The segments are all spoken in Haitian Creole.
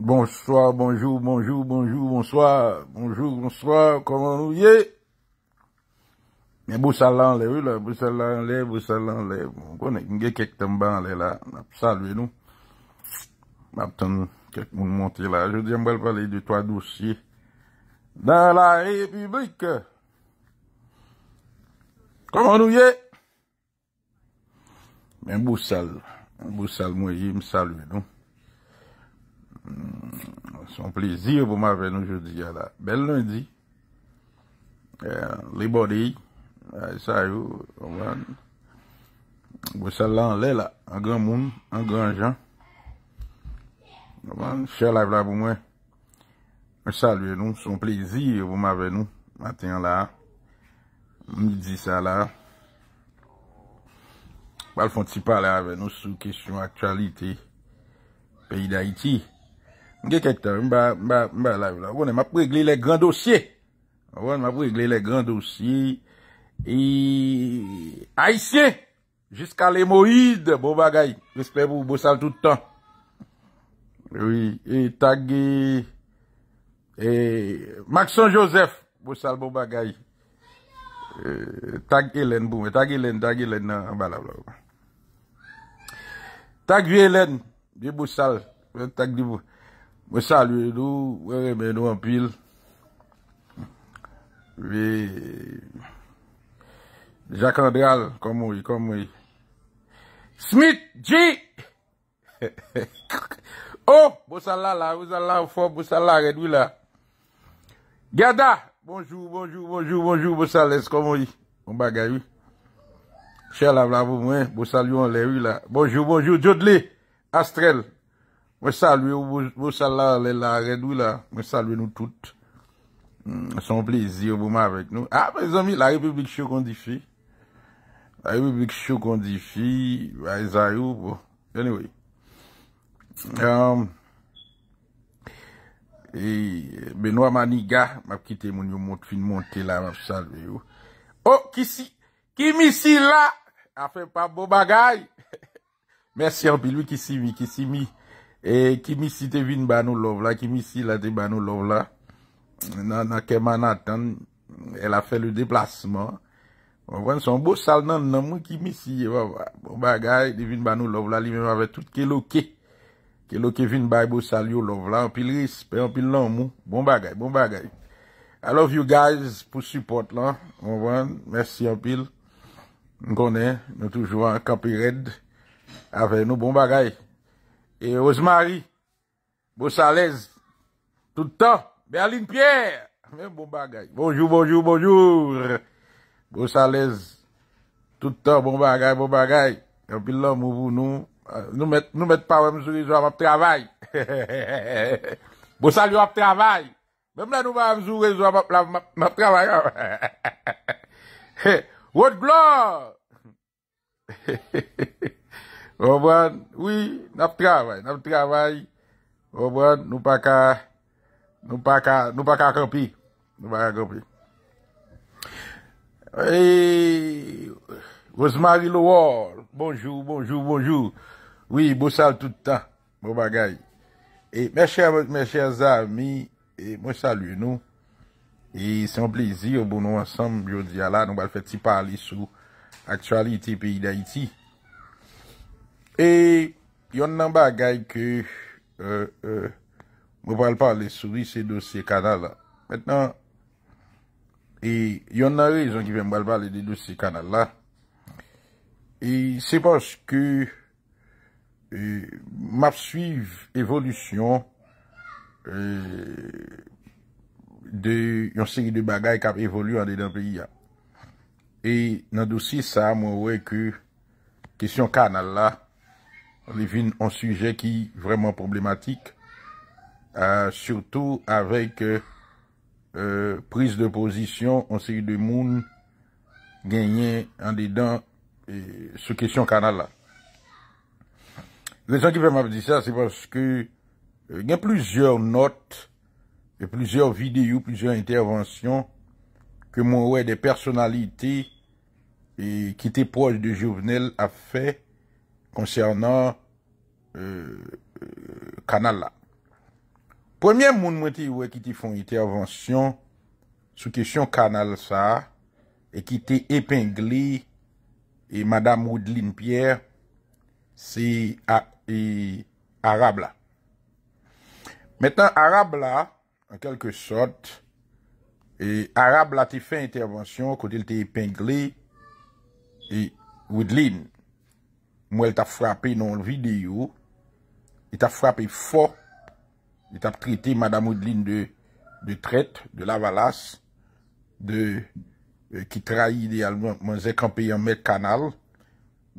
Bonsoir, bonjou, bonjou, bonjou, bonsoir, bonjou, bonsoir, koman nou ye? Men bousal lan le ou la, bousal lan le, bousal lan le, mwen konen gen kek temba lan le la, mwen salve nou Mwen ap ten kek moun monte la, joudi mwen pale di toa dousi Dan la republike Koman nou ye? Men bousal, mwen bousal mwen je, mwen salve nou Mm, son plezir pou ma ven nou jodi ya la Bel lundi e, Le body A yi sayou Bo sal lan le la An gran moun, an gran jan Chalav la pou mwen Salve nou, son plezir pou ma ven nou Matin la Midi sa la Bal fon ti pale a ven nou sou kesyon aktualite Peyi da iti Mbe kekta, mbe la, mbe la. Mba pou egle le grand dosye. Mba pou egle le grand dosye. E aise. Jiska le mo yide, bo bagay. Jispe bou, bou sal toutan. Oui, e tagi. E Maksan Josef, bou sal, bo bagay. E, tagi Elen, tagi Elen. Tagi Elen, tagi Elen. Tagi Elen, di bou sal. Tagi di bou sal. Mwen salwe nou, wè mè nou an pil. Jacques Andral, komon yi, komon yi. Smith G. Oh, mwen salwe la, mwen salwe la, mwen salwe la, mwen salwe la, mwen salwe la. Gada, bonjou, bonjou, bonjou, bonjou, mwen salwe la, mwen salwe la, mwen salwe la, mwen salwe la. Bonjou, bonjou, Jodli, Astrel. Mwen salve ou, mwen salve nou tout. Mm, son plezi ou pou mwen avek nou. A, ah, prezomi, la republik chou kondifi. La republik chou kondifi, aizay ou. Bon. Anyway. Um, e, Beno a maniga, map kite moun yo mont fin monte la, map salve ou. Oh, kisi, kimi si la? A fe pa bo bagay? Mersi anpil, wikisi mi, kisi mi. E kimi si te vin ba nou lov la, kimi si la te ban nou lov la, nan akè man atan, el a fè le deplasman, anwen, son bo sal nan nan mwen kimi si, e bon bagay, de vin ba nou lov la, li mèm avè tout ke loke, ke loke vin bay bo sal yo lov la, anpil rispe, anpil nan mwen, bon bagay, bon bagay. I love you guys pou support lan, anwen, mèsi anpil, mè konè, mè toujou an kapi red, avè nou bon bagay. E Ozmary, Boussalez, toutan, Berlin Pierre, bonjou bonjou bonjou, Boussalez, toutan, bon bagay, bon bagay, yon pil lom ou voun nou, nou met pa wè mzou rezo a map travay, he he he he he, Boussalez wap travay, mè mè nou mwè mzou rezo a map travay, he he he he he, Wout Blon, he he he he he, Roban, oui, nap travay, nap travay Roban, nou pa ka, nou pa ka, nou pa ka kapi Nou pa ka kapi Eee, Rosemary Lowall, bonjou, bonjou, bonjou Oui, bousal toutan, bon mou bagay E, mes chèr, mes chèr zami, moun salu nou E, se moun plezir, moun nou ansam, joun di ala, nou ba fè ti pali sou Aksualiti peyi da iti E yon nan bagay ke e, e, mwen pal pale souri se dosye kanal la. Metnan, e, yon nan rezon ki ven mwen pale pale de dosye kanal la. E se poske map suive evolusyon de yon segi de bagay kap evolu ane den priya. E nan dosye sa mwen wè ke siyon kanal la, levin an suje ki vreman problematik, euh, surtout avek euh, euh, prise de posisyon, an se yu de moun genyen an dedan sou kesyon kanal la. Le son ki fèm ap di sa, se paske gen plouzyor not, plouzyor videyo, plouzyor intervansyon, ke moun wè de personalite ki te proj de jouvnel a fè, konsernan kanal euh, euh, la. Premye moun mwen ti wè ki ti fon intervansyon sou kesyon kanal sa e ki ti epengli e madame Oudeline Pierre si e arable la. Metan arable la, an kelke sot, e arable la ti fon intervansyon kou di li te epengli e Oudeline. Mwen ta frapè nan videyo. E ta frapè fò. E ta ptritè madame Moudline de tret, de lavalas. De euh, ki trai idealman. Mwen zè kampè yon mèr kanal.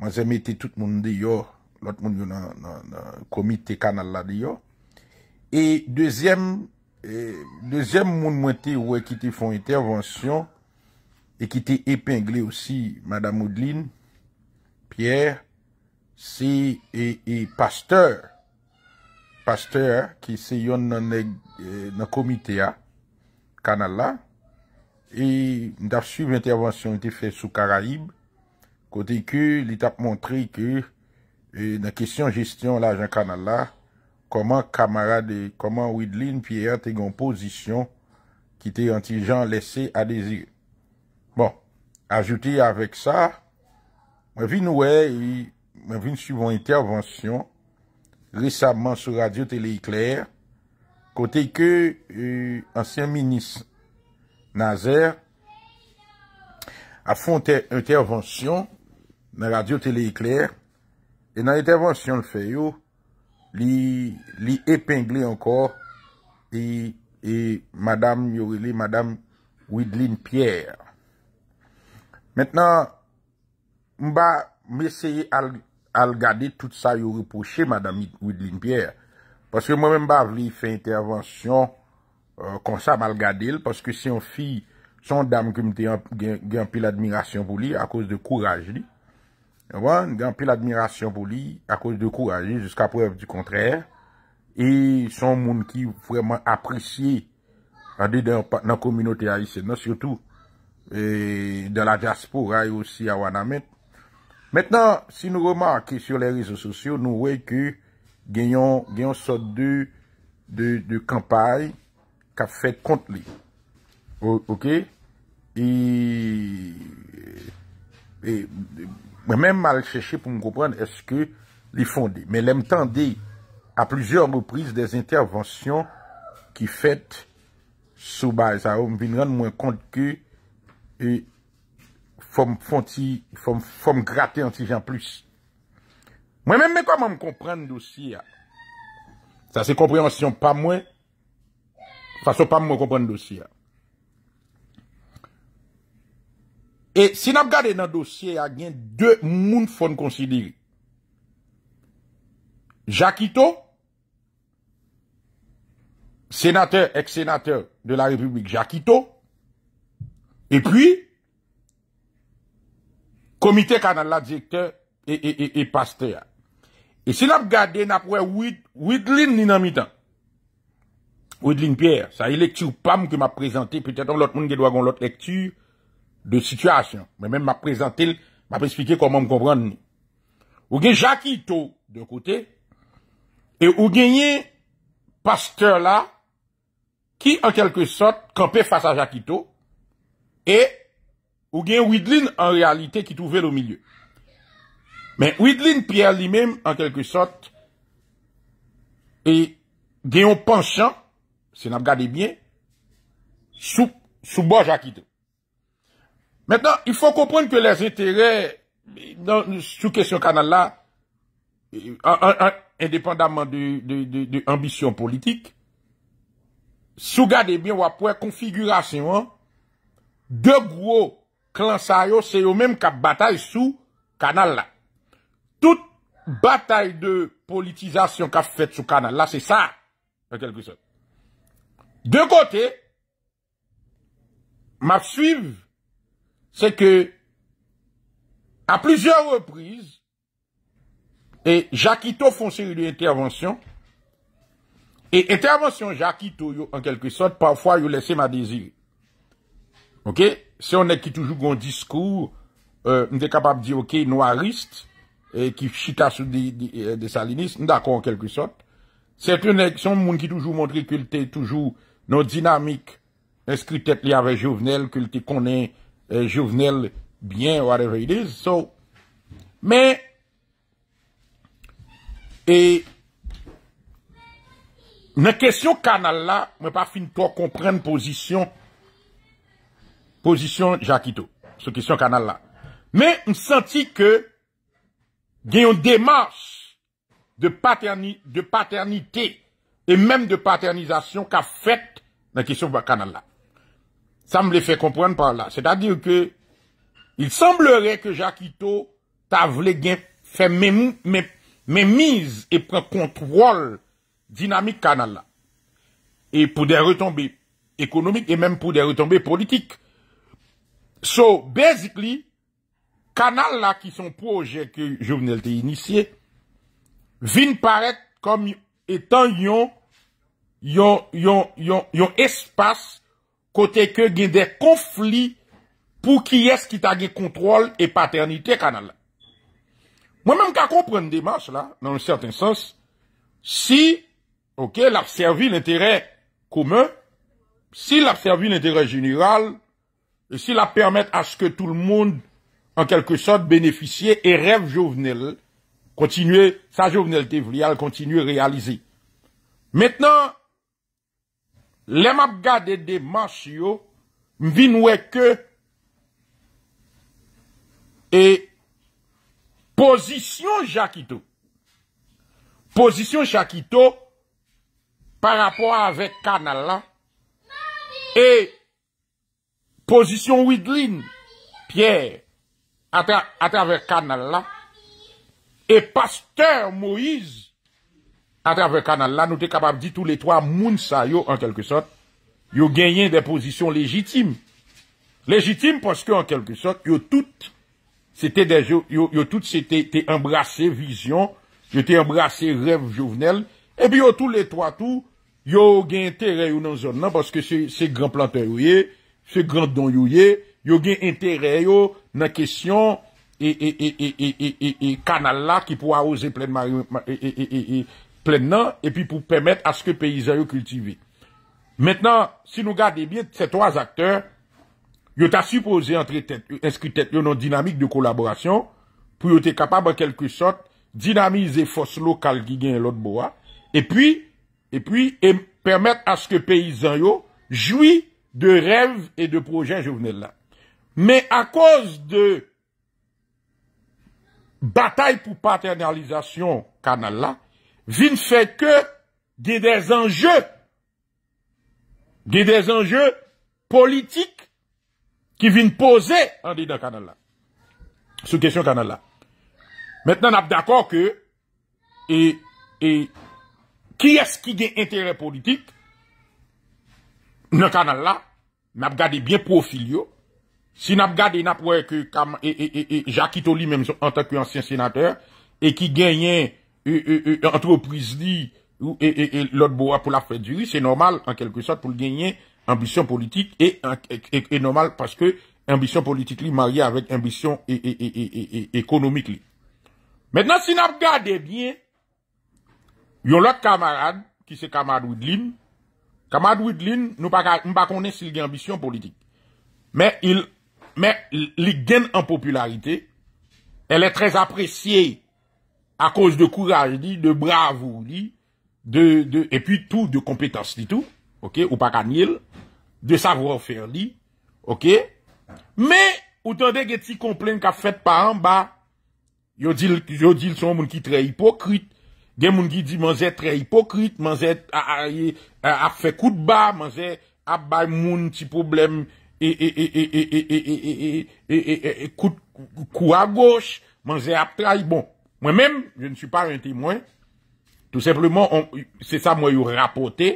Mwen zè metè tout moun de yò. Lot moun yon komite kanal la de yò. E dezyèm e, moun mwen te wè ki te fon intervensyon. E ki te epengle osi madame Moudline. Pierre. si e, e pasteur, pasteur ki se yon nan eh, komite a, kanal la, e mdaf suivi intervensyon ite fe sou karaib, kote ki li tap montri ki, e nan kesyon gestyon la jan kanal la, koman kamara de, koman wid lin piye a te gon posisyon, ki te yon ti jan lese a dezir. Bon, ajouti avek sa, mwen vi nou e, e, mwen vin suivant intervansyon resabman sou Radio Télé-Éclair kote ke euh, ansyen minis Nazer a fon intervansyon nan Radio Télé-Éclair e nan intervansyon l fè yo li epengle ankor e Madame Miorili, Madame Wydlin Pierre Mètnan mba mwen seye al al gade tout sa yo reposhe madame Wydlin Pierre. Paske mwen mwen ba vi fe intervensyon euh, konsa mal gade el, paske si yon fi, son dam gen pi l'admirasyon pou li a kous de kouraj li. Gen pi l'admirasyon pou li a kous de kouraj li, jiska prev di kontrere. E son moun ki vreman apresye ade nan kominote a Ysèdna, surtout de la diaspora yos si a Wanamèd. Mètènen, si nou remarki sou le rizou sosyo, nou wè ki genyon sot du de kampay ka fèt kont li. Ok? I mè mè mè al chèchè pou mè komprenne eske li fondi. Mè lèm tèm di a plizèr mè pris des intervansyon ki fèt sou bè. Zavou mè vin rèn mwen kont ki e fòm fòm ti, fòm fòm grate an ti jan plus. Mwen mè mè kwa mè mè komprende dosye a. Sa se komprende si yon pa mwen, fa so pa mè mè komprende dosye a. E si nan gade nan dosye a, gen dè moun fòm konsidil. Jakito, senate, eksenate de la republik, Jakito, e pwi, komite kanan la dijekteur e, e, e, e pasteur. E se la b gade, na pou e 8 lin ninan mi tan. 8 lin pier. Sa e lektur pam ke ma prezante, petè ton lot moun gen do agon lot lektur de situasyon. Men men ma prezante, ma prezante konman m konpran nou. Ou gen Jakito de kote, e ou genye pasteur la ki an kelke sot kanpe fasa Jakito e ou bien Widlin en réalité qui trouvait le milieu. Mais Widlin Pierre lui-même, en quelque sorte, et penchant, si on regardé bien, sous, sous bois Maintenant, il faut comprendre que les intérêts dans, sous question canal-là, indépendamment de, de, de, ambition politique, sous gardé bien, ou après configuration, hein, deux gros clan c'est eux même qui bataille sous canal là. Toute bataille de politisation qu'a fait sous canal là, c'est ça, en quelque sorte. De côté, ma suivre, c'est que, à plusieurs reprises, et Jacquito font série d'interventions, et intervention Jacquito, en quelque sorte, parfois, il laissé ma désir. OK? se on ek ki toujou goun diskou, euh, nou de kapab di ok, nou arist, ki chita sou euh, de salinist, nou d'akou an kelkou sot, se on moun ki toujou moun tri koul te toujou nou dinamik, eskri tet li avè jovenel, koul te konen euh, jovenel, bien, whatever it is, so, men, e, nou kesyon kanal la, mwen pa fin to, kon pren posisyon, position Jacquito, sur question canal là. Mais on sentit que il y a une démarche de, de paternité et même de paternisation qu'a faite la question canal là. Ça me les fait comprendre par là. C'est-à-dire que il semblerait que Jacquito t'a voulu faire mes mise et prend contrôle dynamique canal là. Et pour des retombées économiques et même pour des retombées politiques. So, basically, kanal la ki son proje ki jounelte inisye, vin parek kom etan yon yon espas kote ke gen de konfli pou ki es ki ta gen kontrol e paternite kanal la. Mwen menm ka kom pren demas la, nan un certain sens, si, ok, la pservi l'interè koumen, si la pservi l'interè jounelal, S'il la permette a s'ke tout l'monde en kelke sot benefisye e rev jovenel, sa jovenelte vlial kontinu realize. Metnan, lem ap gade de mansyo vinweke e pozisyon jakito. Pozisyon jakito par rapport ave kanala e Pozisyon Ouidlin, Pierre, a traver kanal la, e Pasteur Moïse, a traver kanal la, nou te kapab di tou le 3 moun sa yo, an kelke sot, yo genyen de pozisyon lejitim. Lejitim poske an kelke sot, yo tout, yo tout se te embrase vizyon, yo te embrase rev jovenel, e pi yo tou le 3 tou, yo genyen te reyoun an zon nan, poske se gran planteur yoye, se grand don yo ye, yo gen entere yo nan kesyon e kanal la ki pou a ose plen nan e pi pou pwemet aske peyizan yo kultive. Mètnen, si nou gade bi, se toaz akter, yo ta suppose yon nan dinamik de kolaborasyon pou yo te kapab an kelke sot dinamize fos lo kal ki gen lot bo a, e pi, e pwemet aske peyizan yo joui de rêve et de projet, je venez là. Mais à cause de bataille pour paternalisation kanal-là, vin fait que des enjeux des enjeux politiques qui vin poser en dedans kanal-là. Sou question kanal-là. Maintenant, ap d'accord que et qui est-ce qui gen intérêt politique nan kanal la, nan ap gade biye profil yo, si nan ap gade nan ap wèk, e, e, e, e, e, Jacky Tolley, mèm son, an takwè ansyen senatèr, e ki genyen, e, e, e, an tou wèk Prisley, ou, e, e, e, lòt bo wèk pou la fè djuri, se normal an kelke sòt pou genyen ambisyon politik, e, e, e, e, e, normal paske ambisyon politik li marye avèk ambisyon e, e, e, e, e, e, ekonomik li. Mènenan si nan ap gade biye, yon lòt kamarad, ki se kamarad wèk l'im, Kamad Wittlin nou pa konen si li gen ambisyon politik. Men li gen en popularite, el e trez apresye a koz de kouraj li, de bravou li, e pi tou de kompetans li tou, ou pa kanil, de savour fer li, ok. Men, ou tande gen ti komplen ka fèt pa an, ba, yo dil son moun ki tre hipokrit. Gen moun ki di man zè trè hipokrit, man zè ap fè kout ba, man zè ap bay moun ti problem e e e e e e e e e kout kou a goch, man zè ap trai. Bon, mwen mèm, jen sou pa ren tè mwen, tout sepleman, se sa mwen yon rapote,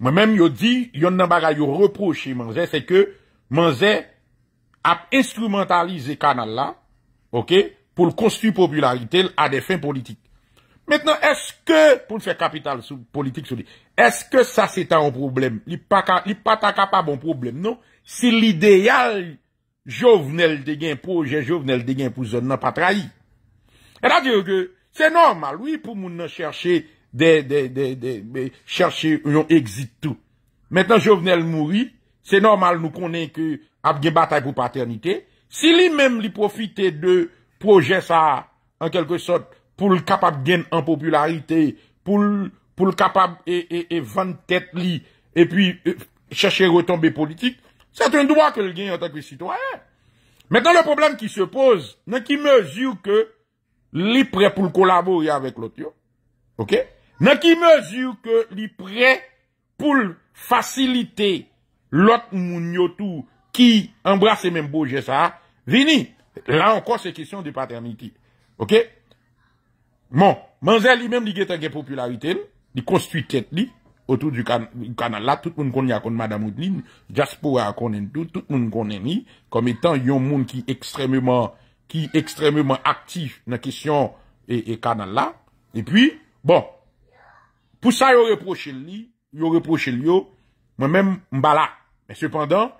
mwen mèm yon di, yon nan bagay yon reproche man zè, se ke man zè ap instrumentalize kanal la, ok, pou l'konstitut popularitel a defen politik. Mètnen, eske, pou nou fè kapital politik sou li, eske sa se ta an problem, li patakap an problem, nou, si l'ideal jovnel de gen proje, jovnel de gen pou zon nan patrahi. E da diyo ke, se normal, oui pou moun nan chershe de, de, de, de, chershe, jon exitou. Mètnen, jovnel mouri, se normal nou konen ke ap gebatay pou paternite. Si li men li profite de proje sa an kelke sot, pour le capable gagner en popularité, pour pour le capable et, e et, vendre tête et puis chercher chercher retomber politique, c'est un droit que le gagne en tant que citoyen. Maintenant le problème qui se pose, dans qui mesure que li prêt pour collaborer avec l'autre, OK Dans qui mesure que li prêt pour faciliter l'autre moun qui embrasse même beau ça, vini. Là encore c'est question de paternité. OK Bon, manze li menm li getan gen popularite li, li konstuitet li, otou du kanal la, tout moun konen akon madamout li, jaspo akon en tout, tout moun konen li, kom etan yon moun ki ekstrememen, ki ekstrememen aktif nan kesyon e kanal la, e pi, bon, pou sa yo reproche li, yo reproche li yo, mwen men mbala, e sepandan,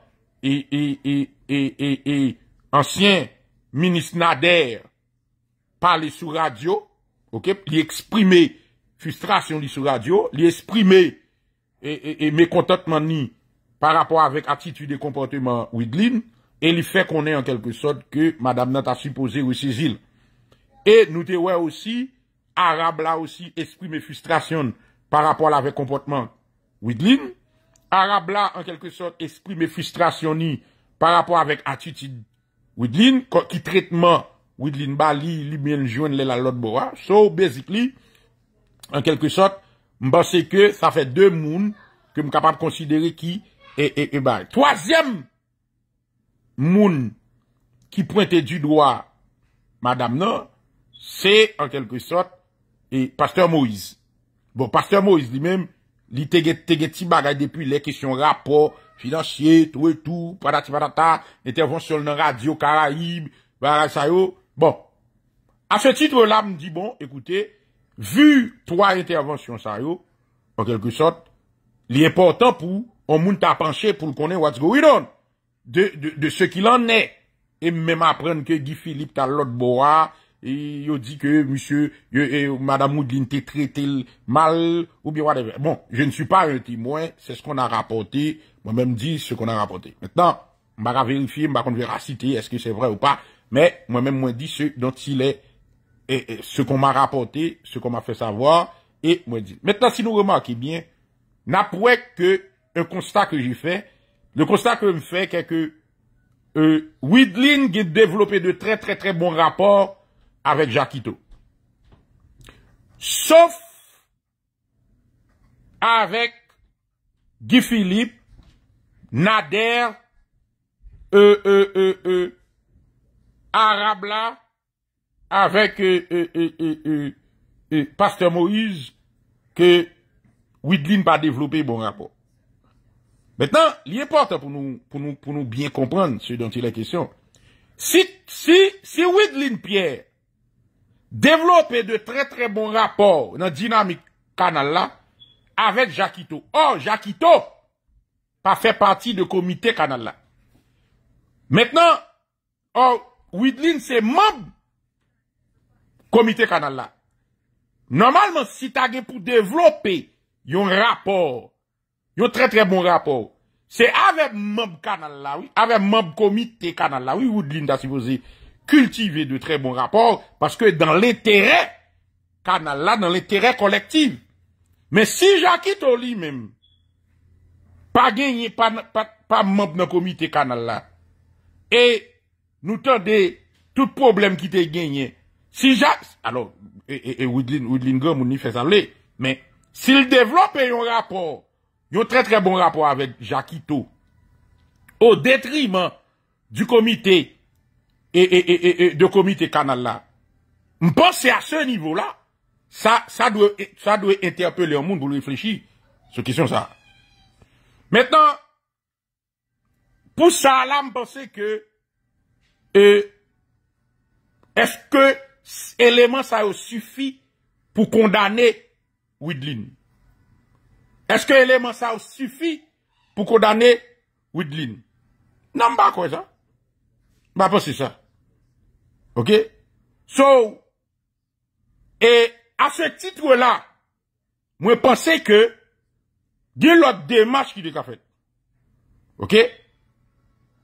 e, e, e, e, e, ansyen minisnader pale sou radyo, li eksprime frustrasyon li sou radyo, li eksprime e, e, e mekontatman ni par rapport avek atitude e komporteman widlin, e li fe konen ankelkosot ke madame nan ta suppose ou sezil. E nou te wè osi, arabe la osi eksprime frustrasyon par rapport la vek komporteman widlin, arabe la ankelkosot eksprime frustrasyon ni par rapport avek atitude widlin, ki tretman Ouidlin ba li, li mwen jwen lè la lot bo a. Ah. So, basically, en kelke sot, mba se ke sa fe de moun, ke m kapab konsidere ki, e, e, e, bay. Toasyem moun, ki pointe du doa, madame nan, se, en kelke sot, e, Pasteur Moïse. Bon, Pasteur Moïse, di men, li tege, tege ti bagay depi le kisyon rapport, finansye, tou etou, padati, padata, netervonsyon nan radio karaib, baray sayo, Bon, à ce titre-là, me dit, bon, écoutez, vu trois interventions, ça en quelque sorte, l'important pour, on monte à pencher pour qu'on what's going on, de, ce qu'il en est. Et même apprendre que Guy Philippe t'a l'autre bois, et il dit que monsieur, et, euh, euh, madame Moudlin t'est traité mal, ou bien whatever. Bon, je ne suis pas un témoin, c'est ce qu'on a rapporté, moi-même dit ce qu'on a rapporté. Maintenant, on va vérifier, on va véracité, est-ce que c'est vrai ou pas, mais moi-même, moi dis ce dont il est, ce qu'on m'a rapporté, ce qu'on m'a fait savoir, et moi dis. Maintenant, si nous remarquons bien, n'a que un constat que j'ai fait, le constat que je fais, c'est que euh, a développé de très très très bons rapports avec Jacquito. Sauf avec Guy Philippe, Nader, euh, euh, euh, euh, arabe avec euh, euh, euh, Pasteur Moïse, que Widlin pas développé bon rapport. Maintenant, l'important pour nous, pour nous, pour nous bien comprendre ce dont il est question. Si, si, si Widlin Pierre développe de très très bons rapports dans la dynamique canal là, avec Jacquito. Oh Jacquito pas fait partie de comité canal là. Maintenant, oh Widlin c'est membre comité canal là. Normalement, si tu as pour développer un rapport, un très très bon rapport, c'est avec membre canal là, oui, avec membre comité canal là, oui, Woodlin a supposé cultiver de très bons rapports parce que dans l'intérêt canal là, dans l'intérêt collectif. Mais si au lit même, pas gagné, pas, pas, pas membre dans comité canal là, et nous tendez tout problème qui t'est gagné. Si Jacques, alors, et, et, Woodlin, fait ça, mais s'il développe un rapport, un très très bon rapport avec Jacquito, au détriment du comité et, et, et, de comité canal là, je pense à ce niveau-là, ça, ça doit, ça doit interpeller le monde pour réfléchir sur question ça. Maintenant, pour ça, là, je pense que E, eske eleman sa yo sufi pou kondane Weedlin? Eske eleman sa yo sufi pou kondane Weedlin? Nan ba kwe za? Ba pou se sa. Ok? So, e, a se titwe la, mwen pense ke, de lot de match ki de ka fet. Ok?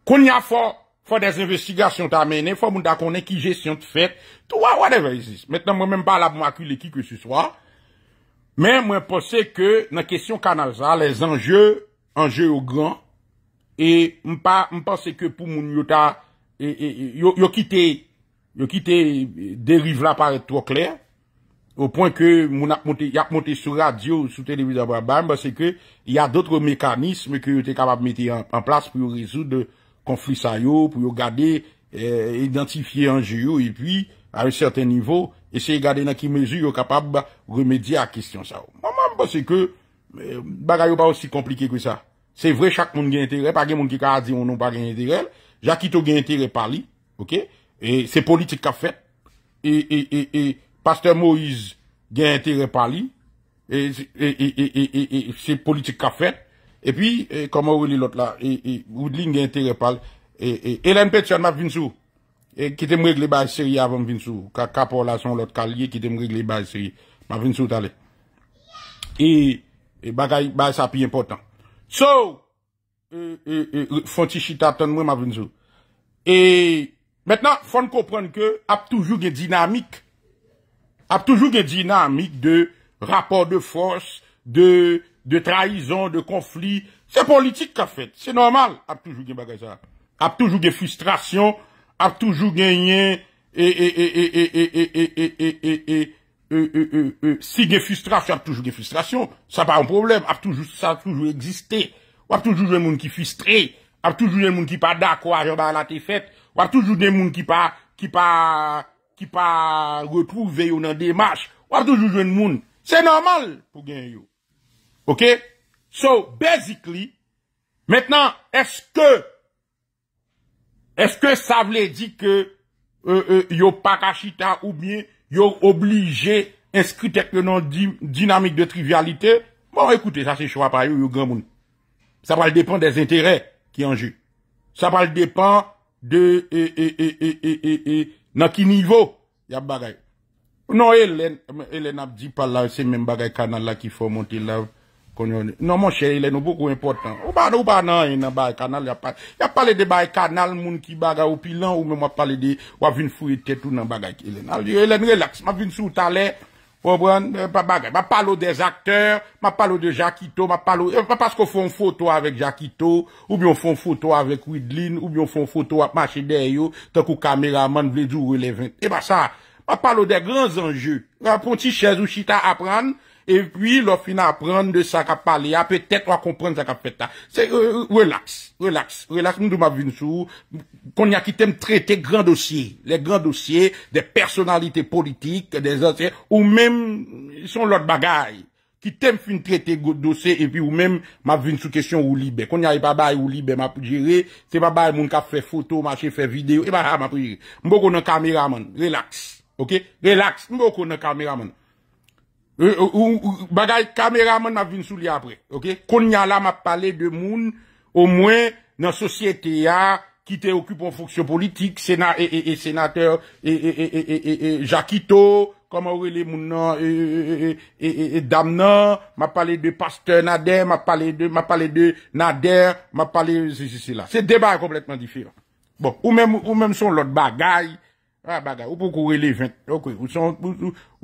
Koun ya fò. Fwa des investigasyon ta menen, fwa moun ta konen ki jesyon te fet, touwa, whatever is this. Metnen mwen menm pa la mwakil e ki ke su swa, men mwen pose ke nan kesyon kanal za, les anje, anje ou gran, e mpase ke pou moun yo ta, yo ki te, yo ki te derive la pare trokler, ou pon ke moun ak monte, yak monte sou radio, sou televisa wabam, mwen mwase ke, y a dotre mekanisme ke yo te kapab meti an plas pou yo rezou de, konflik sa yo pou yo gade eh, identifiye anje yo e pi eh, a yon certain nivou, ese gade nan ki mezu yo kapab remedi a kestyon sa yo. Mwa mwa mwa se ke bagay yo pa osi komplike kwe sa. Se vre chak moun gen entere, pa gen moun ki ka a di moun non pa gen entere, jakito gen entere pali, ok, e se politik ka fet, e pasteur Moïse gen entere pali, e se politik ka fet, E pi, koman wou li lot la, wou dling ente repal, e lèm pe tsyan ma vinsou, ki eh, te mwègle baye seri avan vinsou, kaka pou la son lot kalye, ki te mwègle baye seri, ma vinsou talè. E bagay, baye sa pi important. So, fon ti chita ton mwen ma vinsou. E, metna fon kompran ke, ap toujou gen dinamik, ap toujou gen dinamik de rapor de fons, de De trahison. De konflik. Se politik a fet. Se normal. A ptouj ou gwenyesha. A ptouj ou gwen fustration. A ptouj ou gwenye. Si gwen fustration. A ptouj ou gwen fustration. Sa pa an problem. A ptouj ou existé. Wap toutouj ou gen moun ki fustré. A ptouj ou gen moun ki pa da kwa jè ban latefet. Wap toutouj ou gen moun ki pa retrove yo nan demarche. Wap toutouj ou gen moun. Se normal pou gwen yo. Ok? So, basically, maintenant, est-ce que est-ce que sa vle dit que euh, euh, yo pakachita ou bien yo oblige inskritek le nan dinamik de trivialite? Bon, ekoute, sa se chowa pa yo yo gen moun. Sa pal depan des interey ki anje. Sa pal depan de e, euh, e, e, e, e, e, e, e, nan ki nivou yap bagay. Non, elen ap di pal la se men bagay kanal la ki fomonte la ou Non, non moun chè, elè nou boku important. Ou ba nan yon nan bay kanal? Ya pale de bay kanal, moun ki baga ou pi lan, ou mè mwa pale de wav yon fouye tè tou nan bagay ki elè nan. Elè, relax, mwa vin sou talè, wabane, mwa pale de zaktèr, mwa pale de jakito, mwa pale mwa euh, pale sko fòn fòto avèk jakito, ou mè yon fòn fòto avèk widlin, ou mè yon fòn fòto ap mache deryo, tan kou kameraman vle djou relevent. E eh ba sa, mwa pale de gran zanjè, mwa pwonti chèz ou chita apran, E pwi, lò fin ap pren de sa ka palea, petèk wak kompren sa ka peta. Se, relax, relax, relax, moun tou ma vin sou, kon ya ki tem trete gran dosye, le gran dosye, de personalite politik, ou mèm, son lòt bagay, ki tem fin trete dosye, e pwi ou mèm, ma vin sou kesyon ou libe. Kon ya e pa bay ou libe, ma pou jire, se pa bay moun ka fe foto, ma che fe video, e pa bay ma pou jire. Mbo kon an kameraman, relax, ok? Relax, mbo kon an kameraman. Ou bagay kameraman ma vin sou li apre Konya la ma pale de moun Ou mwen nan sosyete ya Ki te okupon fonksyon politik Senat e senatèr E jakito Kama ou e le moun nan E dam nan Ma pale de pasteur nadè Ma pale de nadè Se deba kompletman difir Ou mèm son lot bagay A ah, bagay, ou pou koure le vent, ok,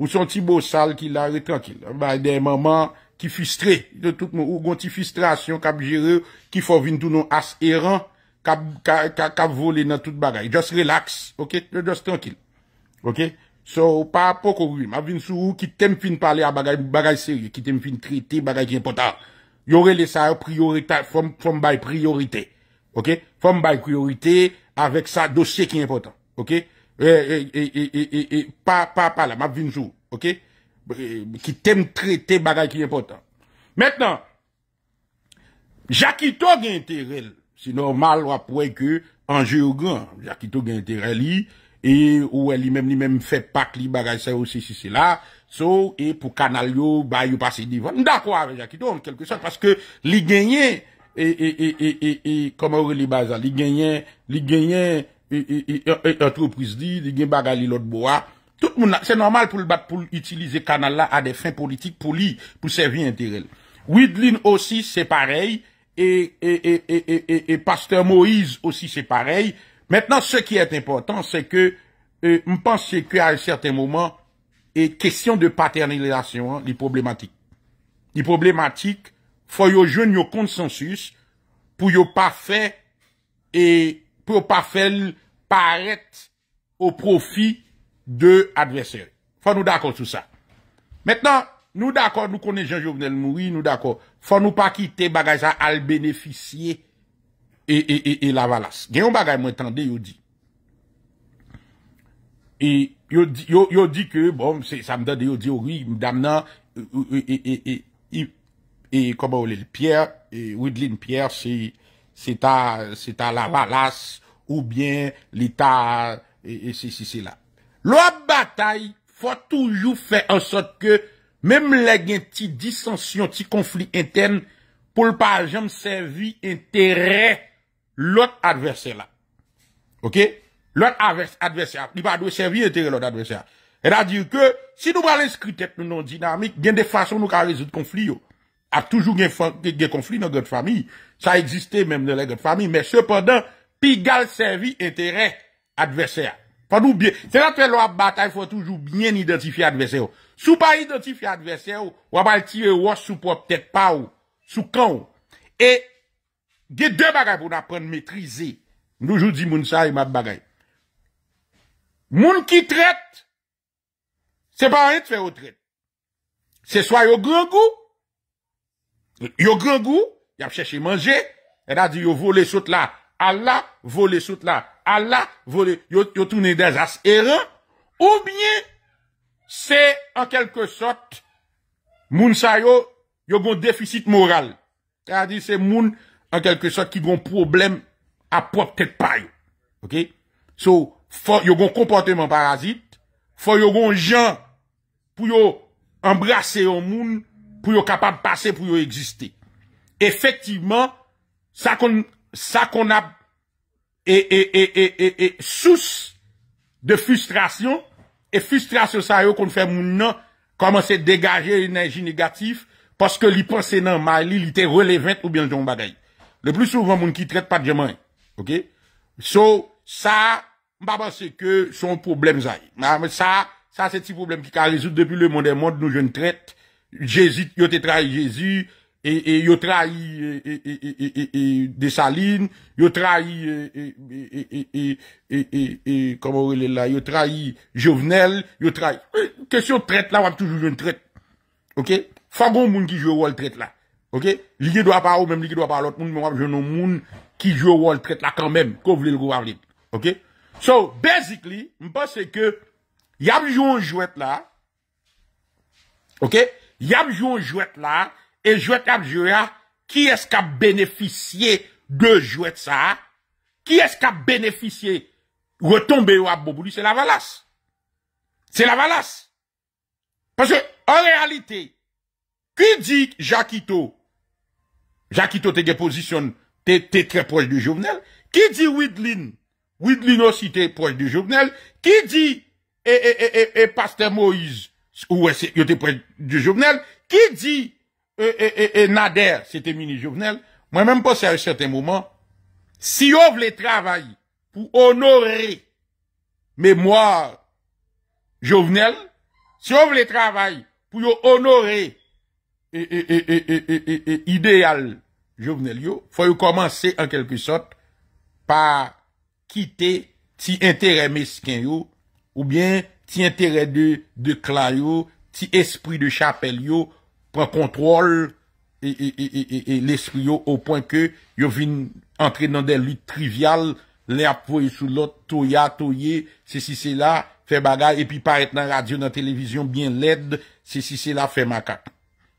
ou son ti bo sal ki la re trankil, ba dey maman ki fustre, ou gon ti fustre asyon kap jere, ki fò vin tou nou as eran, kap vole nan tout bagay, just relax, ok, just trankil, ok. So, pa pou koure, ma vin sou ou ki tem fin pale a bagay, bagay serye, ki tem fin trite, bagay ki impotant. Yo rele sa a priorita, fòm bay priorite, ok, fòm bay priorite, avèk sa dosye ki impotant, ok. E, e, e, e, e, e, e, pa, pa, pa, la, ma vinjou, ok? Ki tem trete bagay ki yon potan. Mètnen, Jakito gen terel, se normal wapwe ke, Ange Ogun, Jakito gen tereli, e ouè li menm li menm fe pak li bagay sa osi si se la, so, e pou kanalyo, ba yo pasi divan. Ndakwa we, Jakito, an kelke son, paske li genyen, e, e, e, e, e, e, koma wè li bazan, li genyen, li genyen, et entreprise dit, et guen baga li lot bo a. C'est normal pou l'utiliser kanal la a de fin politique pou li, pou sèvi interele. Wydlin osi, sè pareil, et Pastor Moïse osi, sè pareil. Mètnan, sè ki et important, sè ke m'pensye ki a y certain moment, et kèsyon de paternalisation, li problematik. Li problematik, fò yo joun yo konsensus, pou yo pa fè, et pou yo pa fèl paret ou profi de adversary fò nou d'akon sou sa mètnen nou d'akon nou konen Jean Jovenel Moui nou d'akon fò nou pa kite bagay sa albeneficye e la valas genyon bagay mwen tende yo di yo di ke bon sa mdade yo di yo oh gri mdam nan e e koma ou lèl Pierre Woodland Pierre se ta la valas Ou bien l'Etat Et si si si la L'autre bataille Faut toujou fè en sot ke Mèm lè gen ti disensyon Ti konflit intern Poul pa jèm servi Interè l'autre adversè la Ok L'autre adversè la Li pa dwe servi interè l'autre adversè la Et a diw ke Si nou balè skritèp nou nan dinamik Gen de fason nou ka rezout konflit yo A toujou gen konflit nan gèt fami Sa existè mèm nan gèt fami Mèm sepèndan pigal servi interè adversè. Fadou bie, tenan te lo ap batay, fwa toujou bine identifi adversè ou. Sou pa identifi adversè ou, wabal ti e wos sou po ptèk pa ou, sou kan ou. E, ge dè bagay pou nan pren mètrize. Ndoujou di moun sa e mat bagay. Moun ki tret, se pa wè te fè ou tret. Se swa yo grangou, yo grangou, yap chèche manje, edadou yo vô lè sot la Allah voler sous là, Allah voler, yo, yo des as errants, ou bien, c'est en quelque sorte, moun sa yo, yo déficit moral. C'est-à-dire, c'est moun, en quelque sorte, qui gon problème à propre tête pa Ok? So, faut, yo comportement parasite, faut yo gon gens, pour yo embrasser au monde. pour yo capable passer, pour yo exister. Effectivement, ça qu'on sa kon ap e, e, e, e, e, e, sous de frustrasyon, e frustrasyon sa yo kon fè moun nan koman se degaje enerji negatif, paske li panse nan mali, li te relevent ou bian jon bagay. Le plus souvan moun ki tret pa djemany, ok? So, sa, mbaba se ke son problem zay. Sa, sa se ti problem ki ka rezout depi le moun de moun nou joun tret, jesu, yo te trai jesu, E yo trai desaline, yo trai jovenel, yo trai... Kè se yo tret la wav toujou joun tret? Ok? Fagou moun ki jou wav tret la. Ok? Lige do ap a ou, mèm lige do ap a lot, moun wav joun nou moun ki jou wav tret la kan mèm, kò vle lgo wav lè. Ok? So, basically, m'passe ke, ya m'jou jou et la, Ok? Ya m'jou jou et la, et jouet à qui est-ce qui bénéficié de jouet ça? Qui est-ce qui a bénéficié retomber à Bobouli... C'est la valasse. C'est la valasse. Parce que, en réalité, qui dit Jacquito? Jacquito te dépositionné... t'es très proche du journal. Qui dit Widlin? Widlin aussi t'es proche du journal. Qui dit, et, Pasteur Moïse? Ou est-ce t'es proche du journal? Qui dit, e, e, e, e nadèr sè te mini-jouvenel, mwen mèm posè a yon sèten mouman, si yon vle travay pou honorè mèmoire jouvenel, si yon vle travay pou yon honorè e ideal jouvenel yo, fò yon komanse en kelke sot pa kite ti intère mesken yo, ou bien ti intère de de kla yo, ti espri de chapel yo, pren kontrol, et l'esprit yo, au point ke yo vin entre nan den lut trivial, le apoye sou lot, toye, toye, se si se la, fe bagay, epi pa et nan radyon nan televizyon, bien led, se si se la, fe maka.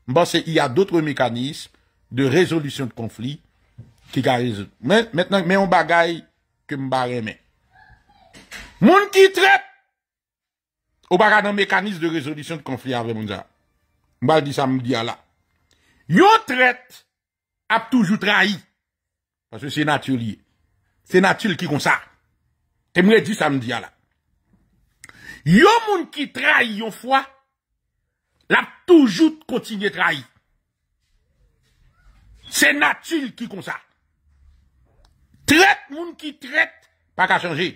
Mban se, y a dotre mekanisme, de rezolution de konflit, ki ga rezolution. Mwen, mwen an bagay, ke mba reme. Moun ki trep, ou bagay nan mekanisme de rezolution de konflit, avre moun zara. Mba di sa mdi ala. Yo tret, ap toujou trahi. Pase se natur liye. Se natur ki konsa. Te mre di sa mdi ala. Yo moun ki trahi yon fwa, lap toujou kontinye trahi. Se natur ki konsa. Tret moun ki tret, pa ka chanje.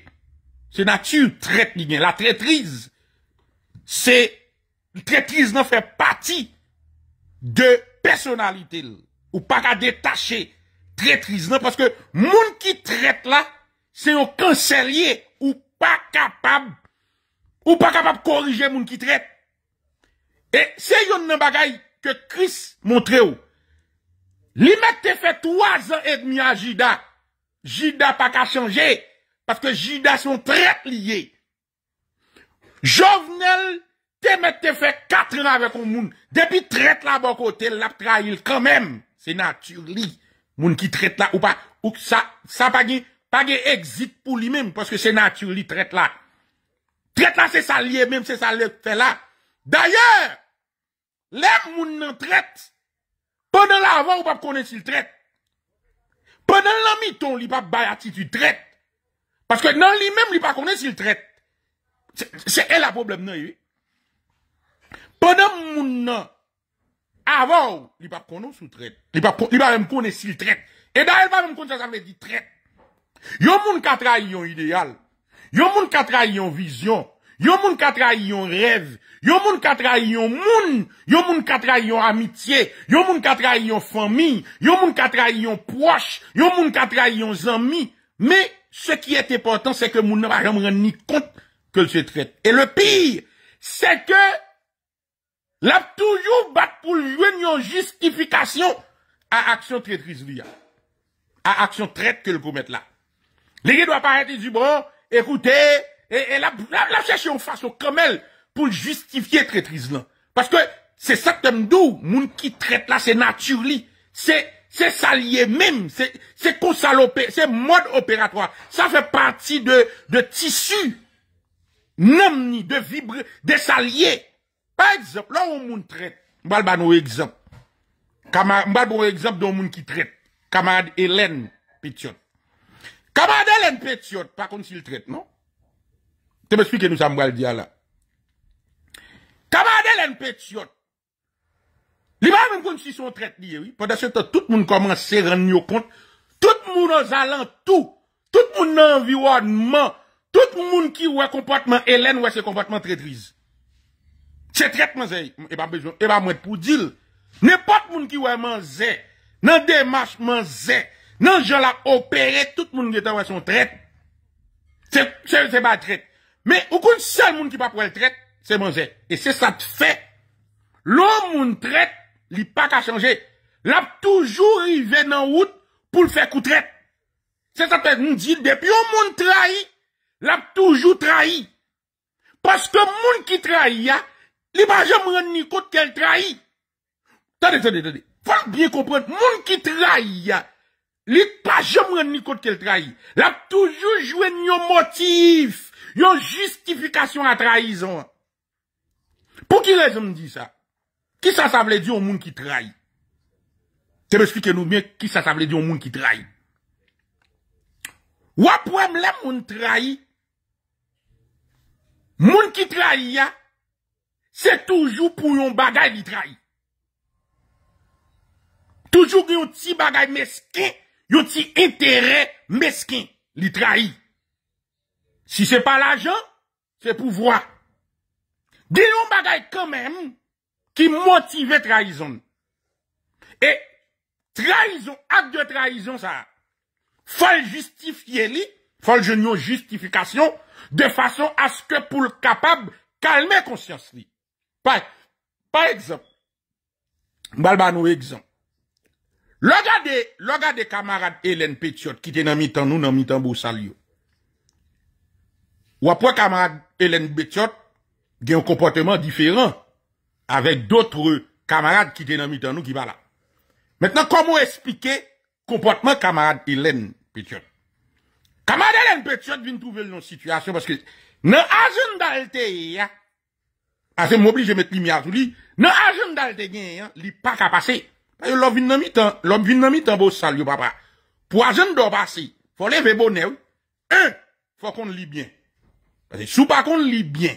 Se natur tret nigen. La tretriz, se natu kretriz nan fè pati de personality ou pa ka detache kretriz nan, paske moun ki tret la, se yon kanserye ou pa kapab ou pa kapab korije moun ki tret, e se yon nan bagay ke Chris montre ou, li met te fè 3 an et demi a Jida Jida pa ka chanje paske Jida son tret liye Jovenel Te met te fe katre nan vekon moun. Depi tret la bako, te lap tra yil kanmem. Se natur li moun ki tret la. Ou pa, ou sa pa ge exit pou li mem. Paske se natur li tret la. Tret la se sa liye menm, se sa le fe la. D'ayor, lem moun nan tret. Ponen la avan ou pa konen si l tret. Ponen la miton li pa bay ati tu tret. Paske nan li menm li pa konen si l tret. Se e la problem nan yi we. Pendant moun avant, il pas konon sou tret. Il pas il va même konon s'il traite. Et d'ailleurs, pas même konon ça veut dire traite. Yon moun ka trahi yon idéal. Yon moun ka trahi yon vision. Yon moun ka trahi yon rêve. Yon moun ka trahi yon moun. Yon moun ka trahi yon amitié. Yon moun ka trahi yon famille. Yon moun ka trahi yon proche. Yon moun ka trahi yon ami. Mais, ce qui est important, c'est que moun n'a pas jamais ni compte que le se traite. Et le pire, c'est que l'a toujours bat pour l'union une justification à action traîtrise À action traite que le là. L'Église doit être du bon, écoutez, et, et la, la, la chercher en façon comme elle pour justifier traîtrise là. Parce que c'est ça que t'aimes d'où, qui traite là, c'est naturel. C'est, c'est salier même, c'est, c'est c'est mode opératoire. Ça fait partie de, de tissu, non, ni de vibre, des saliers. Pa ekzop, la ou moun tret, mbal ban ou ekzop, mbal ban ou ekzop don moun ki tret, kamad elen petiot. Kamad elen petiot, pa kon si l tret, non? Te mespi ke nou sa mbal diya la. Kamad elen petiot, li mbal moun kon si son tret liye, wii, pa da se to tout moun koman se ren nyo kont, tout moun nan zalan tou, tout moun nan viwanman, tout moun ki wè kompotman elen wè se kompotman tretriz. Se tret man zè, e ba e mwèd pou dil. Nè pat moun ki wè man zè, nan demarche man zè, nan jò la opère, tout moun gèta wè son tret, se ba tret. Mè, ou koun sel moun ki pa pou el tret, se man zè. E se sa t'fè, lò moun tret, li pa ka chanjè, l'ap toujou rive nan wout, pou l'fè kou tret. Se sa t'fè, moun dil, depi ou moun trahi, l'ap toujou trahi. Paske moun ki trahi ya, Li pa jom ren ni kote kel trahi. Tade, tade, tade. Fon bie kompren, moun ki trahi ya. Li pa jom ren ni kote kel trahi. La toujou jwen yo motif. Yo justifikasyon a trahizan. Pou ki rezoun di sa? Ki sa sa vle di yo moun ki trahi? Te beskite nou bie ki sa sa vle di yo moun ki trahi. Wap wèm lè moun trahi? Moun ki trahi ya. se toujou pou yon bagay li trahi. Toujou ki yon ti bagay meskin, yon ti entere meskin li trahi. Si se pa la jan, se pou vwa. Di yon bagay kon men, ki motive trahison. E trahison, ak de trahison sa, fol justifiye li, fol jenyo justifikasyon, de fason aske pou l kapab kalme konsyans li. Par, par exemple, Balba nous exemple. Regardez, regardez camarade Hélène Pétiot qui était dans mi nous, dans mi-temps Ou après camarade Hélène Pétiot, qui a un comportement différent avec d'autres camarades qui étaient dans mi nous qui va là. Maintenant, comment expliquer comportement camarade Hélène Pétiot? Camarade Hélène Pétiot vient trouver une situation parce que dans l'agenda LTI, Ase m'oblige met li miyazou li. Nan ajandal de gen yon, li pa ka pase. Ayo lop vin nan mi tan. Lop vin nan mi tan bo sal yo baba. Po ajandal pase, fo leve bonen ou. Un, fo kon li bien. Sou pa kon li bien.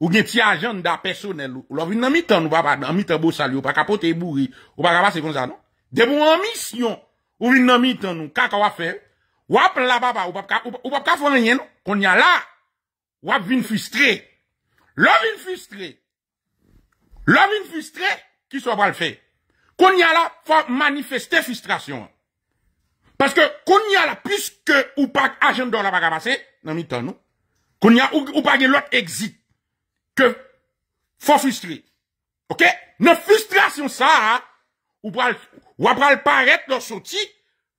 Ou gen ti ajandal personel ou. Lop vin nan mi tan ou baba nan mi tan bo sal yo. Pa kapote yi bouri. Ou pa ka pase kon sa nou. Non? Debo an misyon. Ou vin nan mi tan ou. Kaka wap fe. Wap la baba. Ou wap ka fon yon. Kon yon la. Wap vin frustre. L'homme frustré. L'homme frustré, qui soit pas le fait. Qu'on y a là, faut manifester frustration. Parce que, qu'on y a là, puisque ou pas agent dans la bagarre passer, non, mi temps, non. Qu'on y a ou, pas pas l'autre exit. Que, faut frustrer. Ok? Notre frustration ça, ou pas, ou pas paraître dans sortie,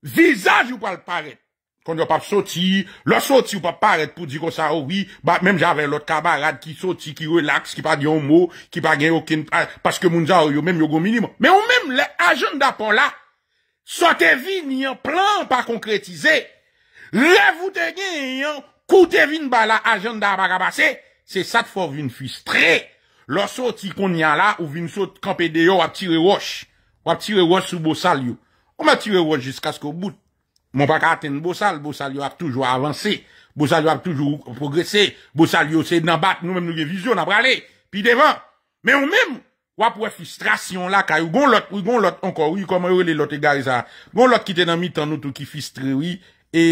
visage ou pas le paraître. Kon yo pap soti, lò soti ou pap paret pou di kon sa oh ouwi, bat mèm jave lòt kabarad ki soti, ki relax, ki pa di yon mò, ki pa gen yon ken, paske moun za ouyo, mèm yon gomini mò. Mèm ou mèm lè agenda pon la, sote vin yon plan pa konkretize, lè voute gen yon, koute vin ba la agenda baga basè, se sat fò vin fwistre, lò soti kon yon la ou vin sote kampede yo wap tire wòsh, wap tire wòsh sou bo sal yon. Ou mèm tire wòsh jiska sko bout, Mon pak a ten bo sal, bo sal yo ak toujou avanse, bo sal yo ak toujou progrese, bo sal yo se nan bat nou men nou ge vizyon apra le, pi devan, men ou men, wap wap fistras yon la, kaya yon gon lot, yon gon lot, anko wou yi koman yon lot e garisa, yon lot ki ten an mitan nou tou ki fistre wou, e,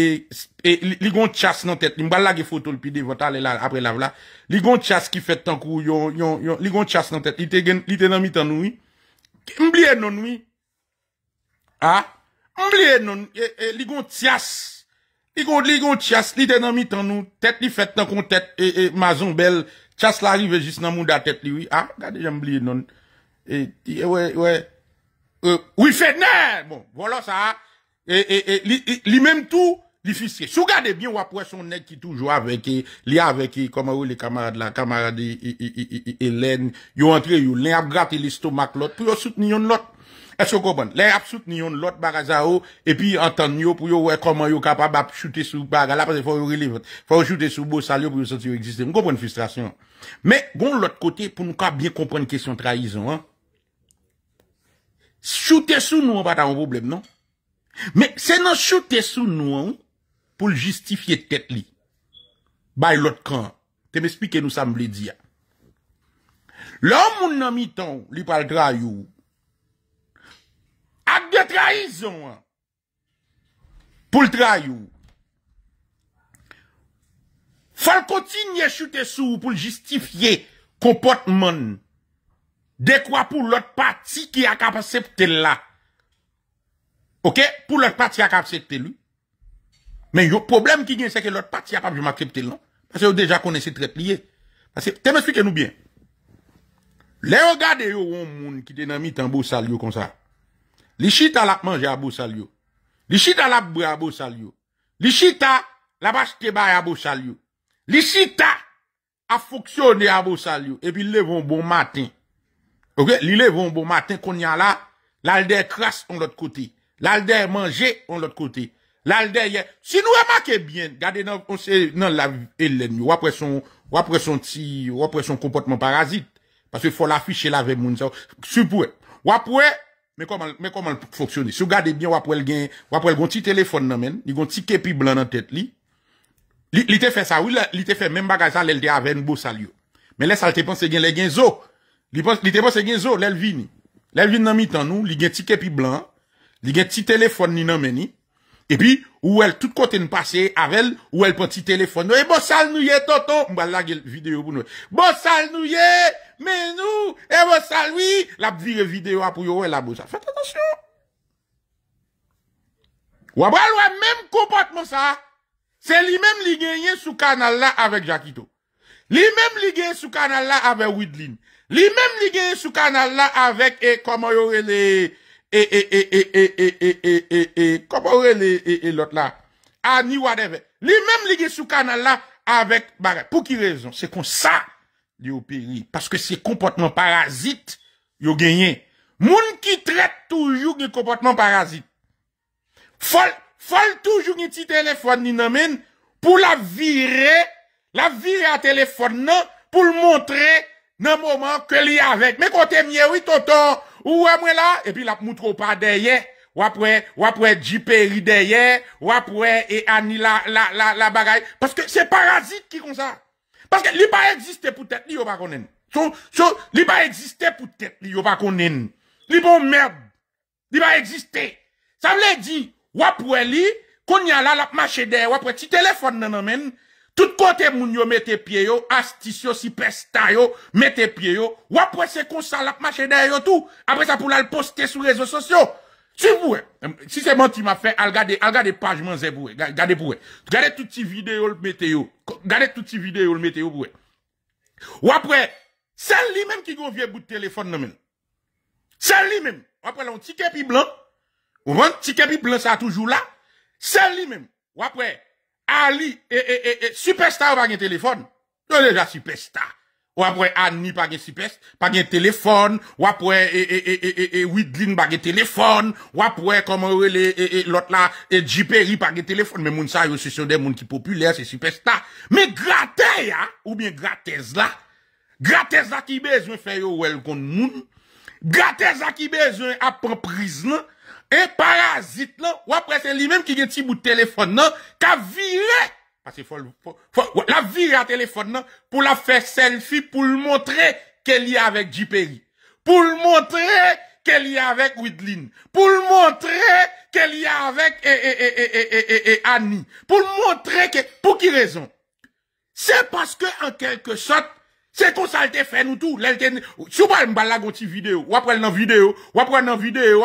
e li gon chas nan tet, li mbala ge fotol pi devan, tale la, apre la vla, li gon chas ki fet tankou, li gon chas nan tet, li ten an mitan nou, mblie non nou, a? Ah? Mbliye non, li gon tsyas, li gon tsyas, li tenan mi tan nou, tet li fet nan kon tet, mazon bel, tsyas la rive jis nan moun da tet li, a, gade jan mbliye non, e, e, we, we, e, wifenè, bon, volo sa, e, e, e, li, li menm tou, li fiske, sou gade bien wap wè sonè ki toujou avèkè, li avèkè, koma wè le kamarade la, kamarade, e, e, e, e, e, len, yo antre yo, len ap gratè li stomak lot, pou yo souten yon not, Lè apsout ni yon lot bagaza ou epi an tan yo pou yo wè koman yo kapap bap choute sou bagala pou yo choute sou bo sal yo pou yo soti yo egziste moun konpon fustrasyon Mè goun lot kote pou nou ka bie konpon kèsyon traizon Choute sou nou an pata an problem non Mè senan choute sou nou an pou l'justifiye tèt li Bay lot kan Te m'espike nou sa m vle di ya Lò moun nan mi tan li pal gra yo ou Ak de traizon wè. Poul tra yow. Fal koti nye choute sou pou l'justifiye kompotman de kwa pou l'ot pati ki ak ap septel la. Ok? Poul l'ot pati ak ap septel yow. Men yow problem ki nyen seke l'ot pati ak ap joma septel nan. Pase yow deja kone se trepliye. Pase te me slike nou bien. Le yow gade yow woun moun ki te nan mi tambou sal yow konsa. Li la mangé à salio. L'Ishita la brûlé à Boussalio. L'Ishita la bachete à Boussalio. L'Ishita a fonctionné à Boussalio. Et puis, ils bon matin. Ok? le lèvent bon matin qu'on y a là. L'alder crasse on l'autre côté. L'alder manger on l'autre côté. L'alder Si nous remarquons bien, regardez dans, on sait, dans la Hélène, ou après son, ou après son petit, après son comportement parasite. Parce qu'il faut l'afficher là avec moun, ça. Ou après, mais comment, mais comment fonctionner? Si vous regardez bien, vous avez gain, vous avez un petit téléphone dans men, il a un petit képi blanc dans tête li. Li, li te fait ça, oui, il te fait même bagage ça, l'elle te avait un beau salio. Mais là, ça te pense gain les gain zo. Li pense, li te pense gain zo, l'elle vini. L'elle vini dans mi-temps nous, li gain petit képi blanc, li gain petit téléphone ni nan ni Et puis, ou elle, tout côté nous passer avec elle, ou elle petit téléphone. Et eh, bon, sal nous yé, toto! M'bal la vidéo pour nous. Bon, sal nous yé! mais nous, et ça lui la vire vidéo pour vous, la bouche. Faites attention. Ou après, même comportement ça, c'est lui-même qui gagne sous canal là avec Jacquito. Lui-même qui gagne sous canal là avec Widlin. Lui-même qui gagne sous canal là avec, et comment il les, et, et, et, et, et, et, et, et, comment il et, et l'autre là. Ah, ni whatever. Lui-même qui gagne sous canal là avec Barret. Pour qui raison? C'est comme ça li parce que c'est comportement parasite yo gagné moun qui traite toujours des comportement parasite fol fol toujours un petit téléphone ni nan pour la virer la virer à téléphone non pour le montrer dans moment que li avec mais côté mieux oui tonton ou ouais moi là et puis la montre pas derrière ou après ou après Jiperi derrière ou après et Annie la la la la bagaille parce que c'est parasite qui comme ça que li pa existé pour tête li yo konen. So, so, li pa peut pour tête li yo pa konen. Li bon merde. Li pa existé. Ça veut dire, wap la tout côté moun yo mette pie yo, astis yo, si pesta yo, mette yo, wap se konsa la la yo tout, Après ça pour la poster sur les réseaux sociaux. C'est vous. Hein. Euh, si c'est menti m'a fait, regarde les page manze boue. Hein. Gade regarde, pour. tout toutes ces vidéos le météo. regarde toutes ces vidéos le météo pour. Ou après, celle lui-même qui gon vieux bout de téléphone non Celle lui-même. Après là on ticket pi blanc. Ou un ticket pi blanc ça toujours là. Celle lui-même. Ou après Ali et, et, et, superstar va un téléphone. déjà superstar. Wapwe Annie page sipest, page telefon, wapwe e e e e e e e e e widling page telefon, wapwe komwe e e e e e e lot la e jiperi page telefon. Men moun sa yo se son de moun ki populya se sipesta. Me gratè ya ou mien gratèz la, gratèz la ki bezwen fè yo welkon noum, gratèz la ki bezwen apan priz lan, e parazit lan, wapwe se li menm ki gen ti bout telefon nan, ka virek. Parce qu'il faut, la virer à téléphone, non, pour la faire selfie, pour le montrer qu'elle y avec J. Pour le montrer qu'elle y avec Whitlin. Pour le montrer qu'elle y avec eh, eh, eh, eh, Annie. Pour le montrer que, pour qui raison? C'est parce que, en quelque sorte, c'est qu'on ça qu'elle fait nous tout. Si vous parlez la vidéo, ou après dans vidéo, ou après dans vidéo, ou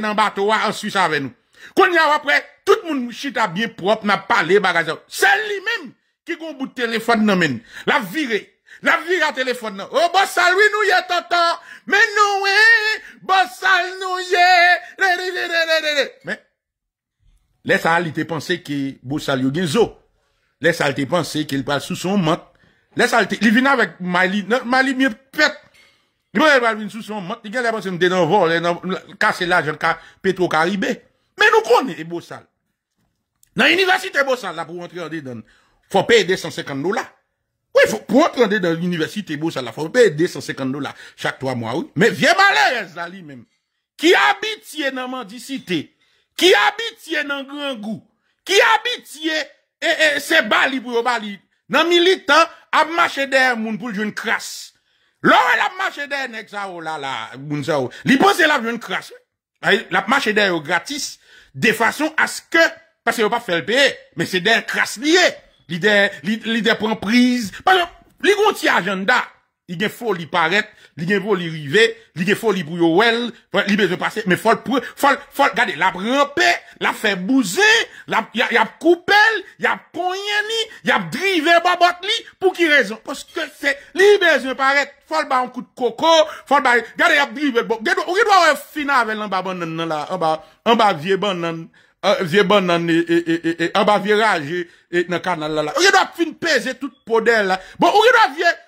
dans bateau, ou en Suisse avec nous. Quand y a après, tout le monde chita bien propre, n'a les bagage. C'est lui-même qui gon bout de téléphone nan men. La viré. La viré à téléphone nan. Oh, boss nous y est, tonton. Mais nous, eh, Bossal nous y est. Mais, laisse à te penser que boss sal y genzo. Laisse à te penser qu'il parle sous son mot. Les à il vient avec Mali, Mali mieux pète. Il va venir sous son mot. Il vient la penser me dénoncer, casser l'argent, pétro-caribé. Mais nous connaissons e Bosal. Dans l'université Bosal la pou dedans, faut payer dan, faut payer 250 dollars. Oui, faut, pour faut dans de dan là, faut payer 250 dollars chaque 3 mois. Oui. Men vie malerez la li Qui Qui abitye nan Qui Qui abitye nan habite qui qui e, et, se bali pour bali. Nan militant, ap mache der moun pou crasse kras. Lò a elle a marché nek là là là la moun sa elle Li pose la joun kras. La a gratis. De fason aske, Pase yo pa felpeye, Mese der kras liye, Li der, Li der pon priz, Pase yo, Li goun ti ajen da, I gen fo li paret, li gen fo li rive, li gen fo li brio wel, li beze pase, me fol pre, fol, fol, gade, la brepe, la fe bouze, la, yap koupel, yap konyeni, yap drive babot li pou ki rezon. Poske se, li beze paret, fol ba an kout koko, fol ba, gade, yap drive bo, gado, ou gado a fina vel an ba bonnen nan la, an ba, an ba vie bonnen, an, vie bonnen, e, e, e, e, an ba viraj, e, e, nan kanalala. Ou gado a fin pese tout podel la, bon, ou gado a vie...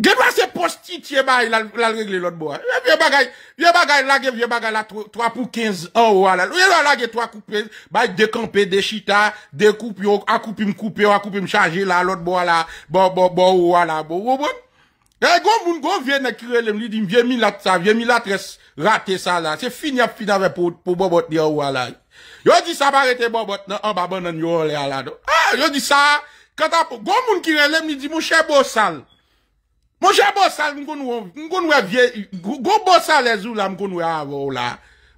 Genwa eh, se postit ye bayi lal regle lot bo eh. Ye bagay lage vye bagay la 3 pou 15 an ou alal Ye bagay lage 3 koupe, bayi dekampen, dekita, dekoupen, akupen koupe, akupen chaje la lot bo alal Bo bo bo ou alal E eh, goun moun goun vye ne kirelem li dim vye milat sa, vye milat res rate sa la Se finap finave pou bo bot li an ou alal Yo di sa barete bo bot nan an baban nan yon le alal ah, Yo di sa Kanta pou, goun moun ki relem ni di moun chè bo sal. Moun chè bo sal moun kon wè vie, moun kon wè vie, goun bo sal e zou la moun kon wè avò la.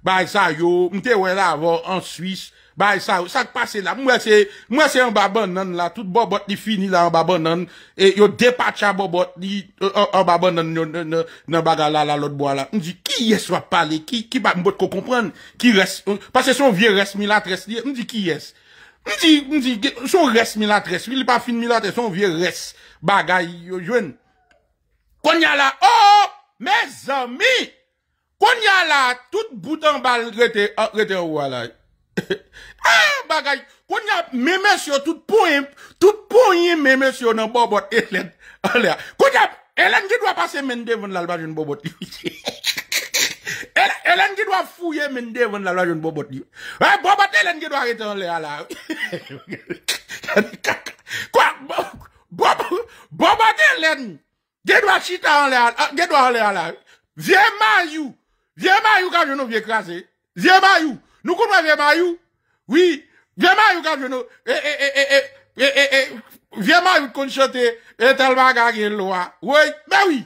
Bay sa yo, moun te wè la avò en Suisse, bay sa yo. Sak pase la, moun wè se, moun wè se yon baban nan la, tout bo bot ni fini la yon baban nan, e yon depacha bo bot ni, yon baban nan yon baga la la lot bo la. Moun di ki yes wap pale, ki bat moun bot ko kompren, ki res, pase son vie res mi la tres li, moun di ki yes. Ndi, ndi, son res milat res. Fili pa fin milat e son vie res bagay yo jwen. Konya la, oh, mes ami! Konya la, tout boutan bal rete, ah, rete wala. Ah, bagay! Konya, me mesyo, tout pouen, tout pouen me mesyo nan Bobot, Elen. Konya, Elen, je dwa pase men devon lalba jwen Bobot. Hi, hi, hi! Elen gilwa fuyen mende vwen la lojwen Bobot. Eh, Bobot elen gilwa gita anle alav. Bobot elen gilwa chita anle alav. Vye mayou. Vye mayou kap jounou vye krasi. Vye mayou. Nou kounwa vye mayou? Oui. Vye mayou kap jounou. Vye mayou konchote. E telman kage lwa. Mwen wye.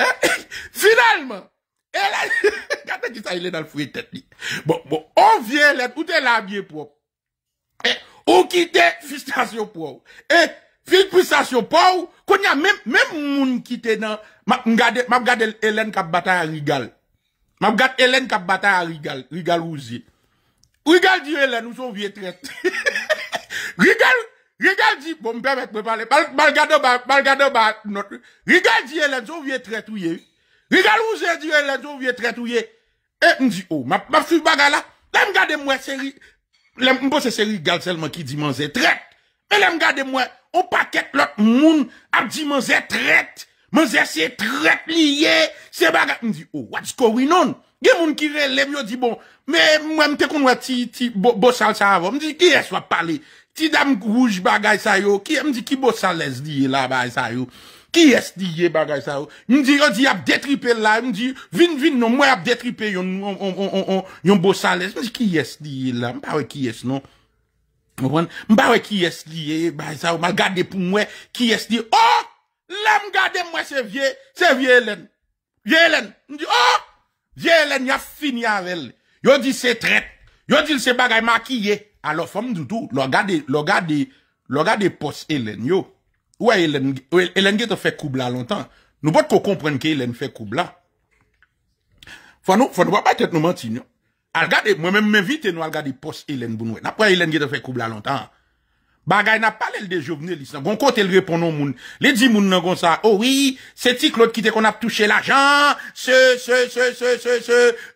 Finalement, Finalman, elè, kate di sa ilè nan fwe tet li. Bon, bon, on vient lè, ou te labye pou ou. E, ou ki frustration pour. ou. fil eh, frustration pour. ou, y a même même moun qui te nan, map gade, map gade Hélène kap batay à Rigal. Ma gade Hélène kap batay à Rigal, Rigal ouzi. Rigal di Hélène, nous son vye tret. Rigal, Rigal di, bon m'permet mwen pale, mal gado ba, mal gado ba, rigal di elenzo ou vye tret ou ye, rigal ou zè di elenzo ou vye tret ou ye, e m di, oh, m ap su bagala, lem gade mwen seri, lem m posè seri gal selman ki di man zè tret, e lem gade mwen opakèt lòt moun, ap di man zè tret, man zè sè tret liye, se bagala, m di, oh, wadj kowinon, gen moun ki re, lev yo di bon, me m te kon wè ti bo sal sa avon, m di, ki yè swa pale, Ti dam kouj bagay sa yo. Ki em di ki bo sa les di ye la bagay sa yo. Ki yes di ye bagay sa yo. Yon di yon di ap detripe la. Yon di vin vin non mwen ap detripe yon bo sa les. Yon di ki yes di ye la. Mba we ki yes non. Mba we ki yes di ye bagay sa yo. Mba gade pou mwen ki yes di. Oh! Lem gade mwen se vie. Se vie elen. Vie elen. Oh! Vie elen ya fin yavel. Yon di se tret. Yon di se bagay ma ki ye. alors femme du tout, le gars de, le poste Hélène, yo. Ouais, Hélène, Hélène qui te fait coubler longtemps. Nous pas comprendre comprenne que fait coubler. Faut nous, faut nous pas être nous mentir, non. Regardez, moi-même m'invite nous à regarder poste Hélène Bounoué. après pas Hélène qui te fait coubler longtemps. Bagay n'a pas l'aile de journaliste. Gon côté le répond au moun. Les dix moun n'ont ça. Oh oui, c'est ti Claude qui te qu'on a touché l'argent. Ce, ce, ce, ce, ce, ce,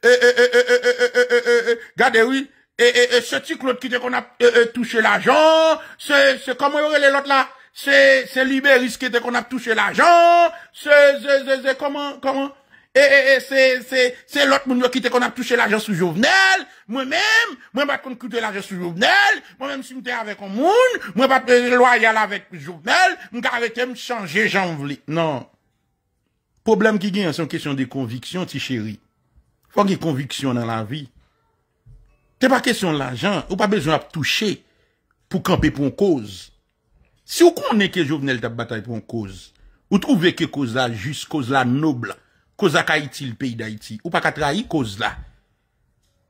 euh, euh, et, et, et ce type Claude qui euh, euh, était qu'on a touché l'argent, c'est, c'est comment il y l'autre là C'est, c'est Libéris qui était qu'on a touché l'argent, c'est, c'est, comment, comment et, et, et c'est, c'est, c'est l'autre qui était qu'on a touché l'argent sous Jovenel, moi-même, moi pas qu'on coûte l'argent sous Jovenel, moi-même si j'étais avec un monde, moi pas loyal avec Jovenel, m'ta arrêté me changer j'en Non. Problème qui gagne, c'est une question de conviction, petit chéri. Faut qu'il y ait conviction dans la vie. C'est pas question de l'argent. Ou pas besoin de toucher pour camper pour une cause. Si vous connaissez que Jovenel t'a bataille pour une cause, ou trouvez que cause là juste, cause là noble, cause à Haïti, le pays d'Haïti, ou pas qu'à trahir cause là.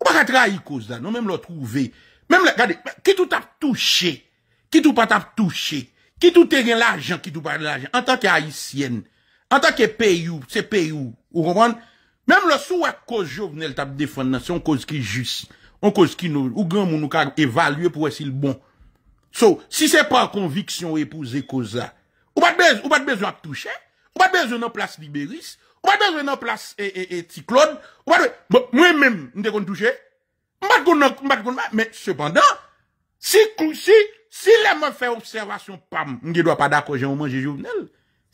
Ou pas qu'à trahir cause là. Non, même le trouver. Même, regardez, qui tout a touché, qui tout pas t'a touché, qui tout a l'argent, qui tout pas l'argent, en tant qu'haïtienne, en tant que pays, c'est pays, vous comprenez? Même le sou à cause Jovenel t'a défendre, c'est une cause qui est juste. On cause qui nous, ou grand monde nous ka évaluer pour s'il bon. So, si c'est pas conviction épousée, cause ou pas besoin, ou pas besoin de toucher, ou pas besoin de place Libéris, ou pas besoin de place et, et, et ou pas moi-même, m'te pas toucher, pas mais cependant, si, si, si les fait observation, pam, ne dois pas d'accord, j'ai manger journal.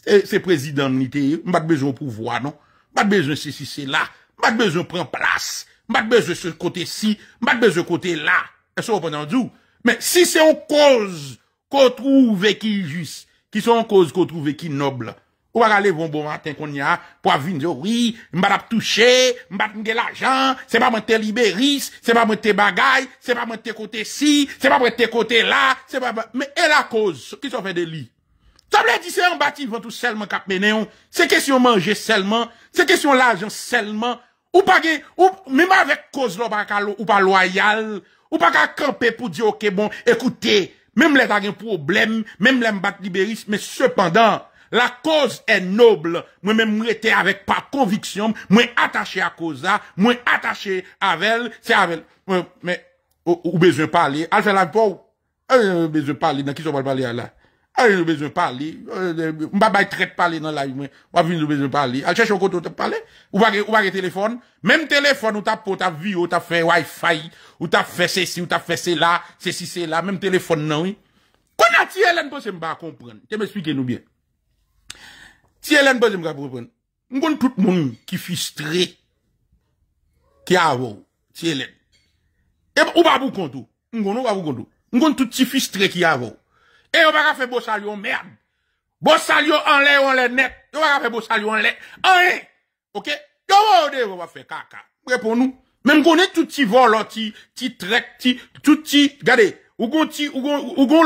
c'est président, on pas besoin pouvoir, non? pas besoin de si, c'est là, pas besoin prendre place, pas besoin de ce côté-ci, pas besoin de ce côté-là. Mais si c'est en cause qu'on trouve qui juste, qui sont en cause qu'on trouve qui noble, on va aller bon bon matin qu'on y a, pour venir dire oui, m'a pas touché, m'a pas l'argent, c'est pas te libéris, c'est pas te bagaille, c'est pas te côté ci, c'est pas te côté là, c'est pas mais elle la cause, qui sont fait de lit? Ça veut dire c'est un bâtiment tout seulement cap mené, c'est question manger seulement, c'est question l'argent seulement, ou pas, ou, même avec cause, là, ou pas loyal, ou pas qu'à camper pour dire, ok, bon, écoutez, même les un problème, même les bat libéristes, mais cependant, la cause est noble. Moi-même, j'étais avec pas conviction, moi attaché à cause, moi attaché à elle, c'est avec, mais, ou, besoin parler, elle fait la, ou, euh, besoin parler, dans qui je va parler là? A yon nou bezwen pale, mba bay tre pale nan la yon mwen, wap yon nou bezwen pale. Al chèche yon kontou te pale, ou bagè telefon, mèm telefon ou ta pota vi ou ta fè wifi, ou ta fè sè si, ou ta fè sè la, sè si sè la, mèm telefon nan wè. Kona ti elen pou se mba a kompren, te mè suke nou bè. Ti elen pou se mba a kompren, mwen kon tout moun ki fistre ki avou, ti elen. E mba ou bagou kontou, mwen kon nou bagou kontou, mwen kon tout ti fistre ki avou. E yo baka fè bo salyon mèrd. Bo salyon an lè ou an lè net. Yo baka fè bo salyon an lè. An lè. Ok. Yo wò ou de wò wò fè kaka. Repon nou. Men konè touti vò lò ti trek ti. Touti. Gade. Ou kon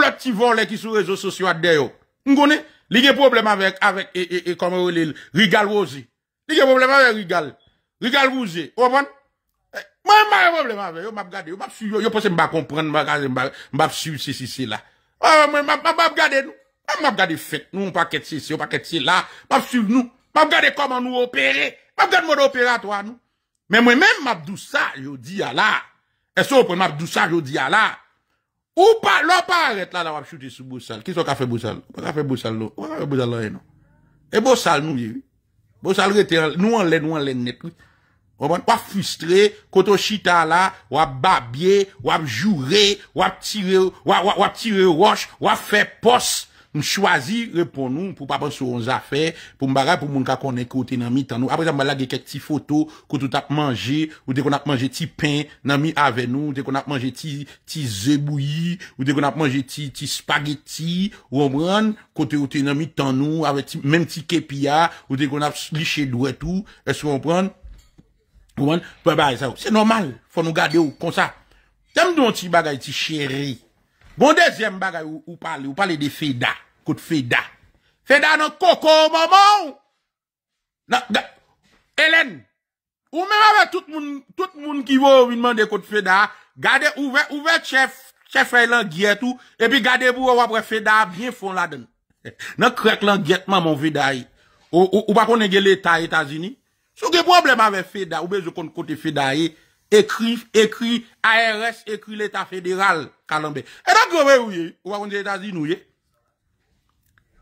lò ti vò lè ki sou rezo sosyo adè yo. Men konè. Lè gen problem avèk. Avèk e komè wè lè. Riga wò zè. Lè gen problem avèk. Riga wò zè. Wò wò. Mwen mwen mwen mwen mwen. Yo mwap gade. Yo mwap su. Yo pwese mwa komp Ou ah, mwen mwen map gade nou, map gade fèk nou, mwen pa ket si si, mwen pa ket si la, map suiv nou, map gade koman nou opere, map gade moun operatoan nou. Men mwen mwen map dou sa, yo di ya la, e sou mwen map dou sa, yo di ya la. Ou pa, lò pa arèt la la wap chute sou bousal, kis wak afe bousal, wak afe bousal lo, wak afe bousal lo eno. E bousal nou yi, bousal rete, nou an lè, nou an lè net wè. Wap fustre, koto chita la, wap babye, wap jure, wap tire, wap tire wosh, wap fe pos M chwazi, repon nou, pou pa pan sou on zafè, pou m bagay pou moun ka konen kote nan mi tan nou Aprezant, m balage kek ti foto, koto tap manje, wote kon ap manje ti pen nan mi ave nou Wote kon ap manje ti zebouye, wote kon ap manje ti spaghetti Wombran, kote wote nan mi tan nou, ave men ti kepia, wote kon ap liche dwe tou Ese wombran? C'est normal, faut nous garder ou, comme ça. C'est un petit bagage, c'est chéri. Bon deuxième bagage, on parle de FEDA, FEDA non coco, maman! Hélène, ou même avec tout le monde qui veut demander contre FEDA, ouver chef, chef est l'anguillette, et puis garder pour avoir FEDA bien fond là-dedans. Non crèche l'anguillette, maman, FEDA, ou pas qu'on n'est pas l'État-États-Unis, Souke problem ave Feda, oube zekon kote Feda ye, ekri, ekri, ARS, ekri l'Etat Federal, kalanbe. E dan kowe ouye, ouba kondi Eta Zinouye,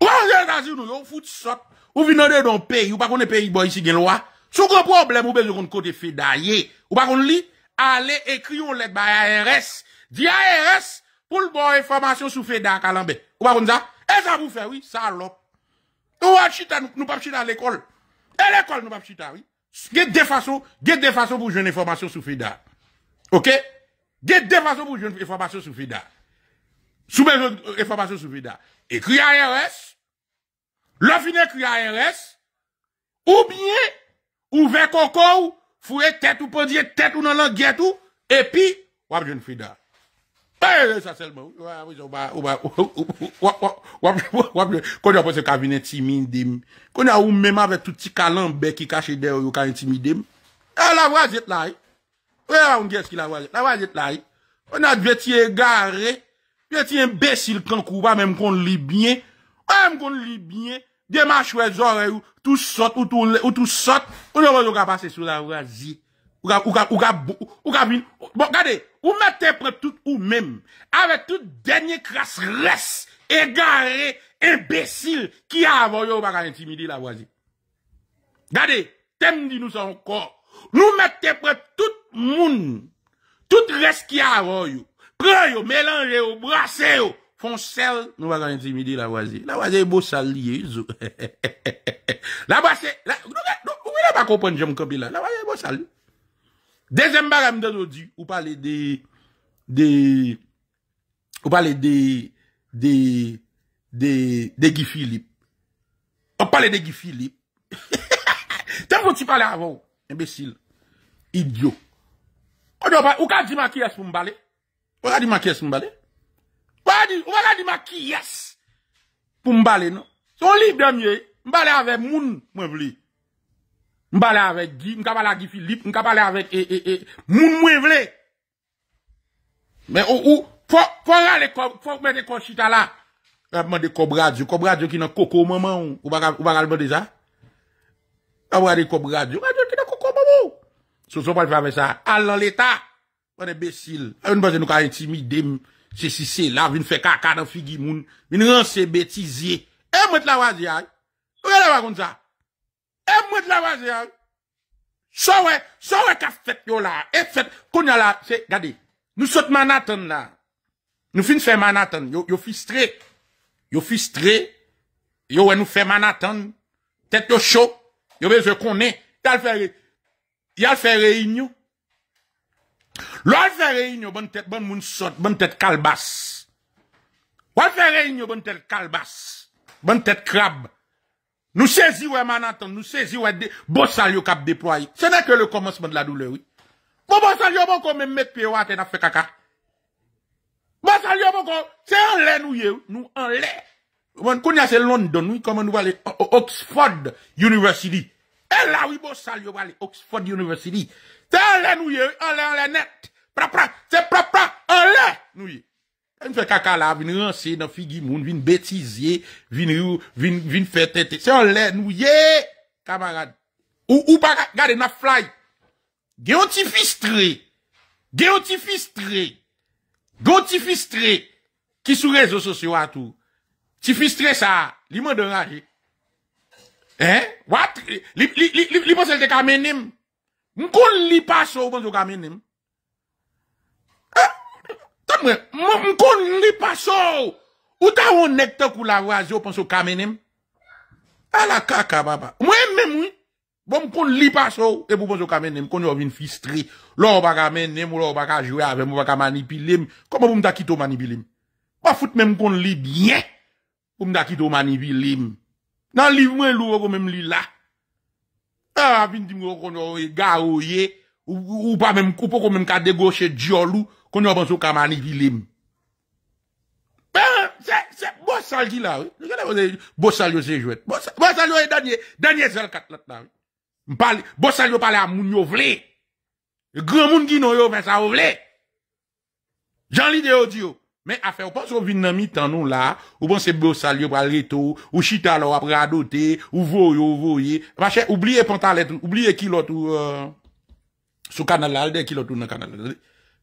ouba kondi Eta Zinouye, oufout sot, ouvinode don peyi, ouba kondi peyi boy si gen loa. Souke problem oube zekon kote Feda ye, ouba kondi li, ale ekri yon let ba ARS, di ARS, pou l'bon reformasyon sou Feda kalanbe. Ouba kondi zan, e zan mou fe, oui, salop, ouwa chita nou pap chita l'ekol. Et l'école, nous pas chita, oui. Il y a deux façons, il y a deux façons pour jouer information sur FIDA. OK? Il y a deux façons pour jouer information sur FIDA. Sous mes euh, informations sur FIDA. RS, Le finir écrit RS, ou bien, ouvert coco, fouet tête ou pendier, tête ou dans la guette et puis, ou à FIDA. E, e sa selman, wap wap wap, wap wap, kon yo apose kabine timidim, kon yo a ou mem avet touti kalanbe ki kache der yo ka intimidim. E, la wazit la, e, ou e a ou ngez ki la wazit, la wazit la, e, ou na dveti e gare, dveti e mbesil kankouba menm kon libyen, menm kon libyen, dema chwe zor e ou, tou sot, ou tou le, ou tou sot, kon yo apose sou la wazit. ou ou ka ou bon regardez ou mettez tout ou même avec tout dernier crasse reste égaré imbécile qui a avoué, ou pas intimider la voisine regardez thème dit nous encore nous mettez prendre tout monde tout reste qui a avoué, prenez yo mélange yo brasse yo font sel nous pas intimider la voisine la voisine beau salier la voisine nous ne pas comprendre j'aime comme là la voisine beau sali Dezembare mde do di ou pale de, de, ou pale de, de, de, de, de Gifilip. Ou pale de Gifilip. Tempo ti pale avon, embesil, idyo. Ou ka di maki yes pou mbale? Ou ka di maki yes pou mbale? Ou ka di maki yes pou mbale no? Son libyan miye, mbale ave moun mwen vliye. Mbale avek Ghi, mbale avek Ghi Filip, mbale avek e, e, e. Moun mwe vle. Men ou, ou, fok mwen de konshita la. Mwen de kob radio, kob radio ki nan koko maman. Mwen de kob radio, kob radio ki nan koko maman. Sou sou mwen de fave sa. Al lan leta. Mwen de besil. Mwen de besil nou ka intimide. Se si se la, vin fe kaka nan figi moun. Vin ran se betizi. E mwen te la wazi a. Mwen de wazi a. E de la Ça ouais, ça ouais qu'a fait yo la. qu'on a la, c'est, regardez. nous sommes Manhattan la. nous fin faire Yo, yo frustré. Yo frustré. Yo nous nou fait Manhattan. Tête yo chou. Yo je zè konè. Yal fè, yal fè réunion. Lòl fait la bon tête, bon moun sot, bon tête kalbas. Lòl fè reyinyo, bonne tête crabe tête crabe. Nous saisis saisissons Manhattan, nous saisis saisissons Bossalio cap déployé. Ce n'est que le commencement de la douleur, oui. Bon, Bossalio, bon, qu'on même mettre pied à n'a fait caca. Bossalio, bon, qu'on, c'est en l'air, nous, nous, en l'air. Bon, qu'on c'est London, oui, comment nous aller, Oxford University. Et là, oui, Bossalio, yo aller, Oxford University. C'est en l'air, nous, en l'air, en l'air net. Pra, pra, c'est pra, pra, en l'air, nous, Yon fè kakala, vin ransè, nan figi moun, vin betizye, vin fè tete. Se yon lè nouye, kamarade, ou pa gade nan fly. Gè ou ti fistre, gè ou ti fistre, gè ou ti fistre, ki sou rezo sosyo atou. Ti fistre sa, li mè dè raje. Eh, watre, li mè dè kamenem. Mkoun li pa sou mwen dè kamenem. Mwen kon li pasor Ou ta ou nekta kou la waze Ou panso kamenem A la kaka baba Mwen men mwen Mwen kon li pasor E pou panso kamenem Kon yo vin fistri Loro baka menem Loro baka jwe avem Loro baka manipilim Koma pou mwen dakito manipilim Wafut men mwen kon li diye Pou mwen dakito manipilim Nan li mwen lou wakon men li la A vin ti mwen kon yo e ga ou ye Ou pa men mwen koupo Kon men mwen kadegoche diyo lou qu'on a pensé qu'à manipuler. Ben, c'est, c'est Bossal qui là, oui. Regardez, Bossal, c'est jouet. Bossal, c'est dernier, dernier seul là, là, oui. Parle, Bossal, salut parle à moun yo vle. Grand moun qui non yo, mais ça yo vle. Jean l'idée Dieu. Mais affaire, on pense qu'on vient dans mi-temps, nous, là, pense pensez Bossal, yo pral reto, ou chita, là, après adoté, ou voyo, ou voye. Machin, oubliez Pantalet, oubliez qui l'autre, euh, sous canal là, qui l'autre dans canal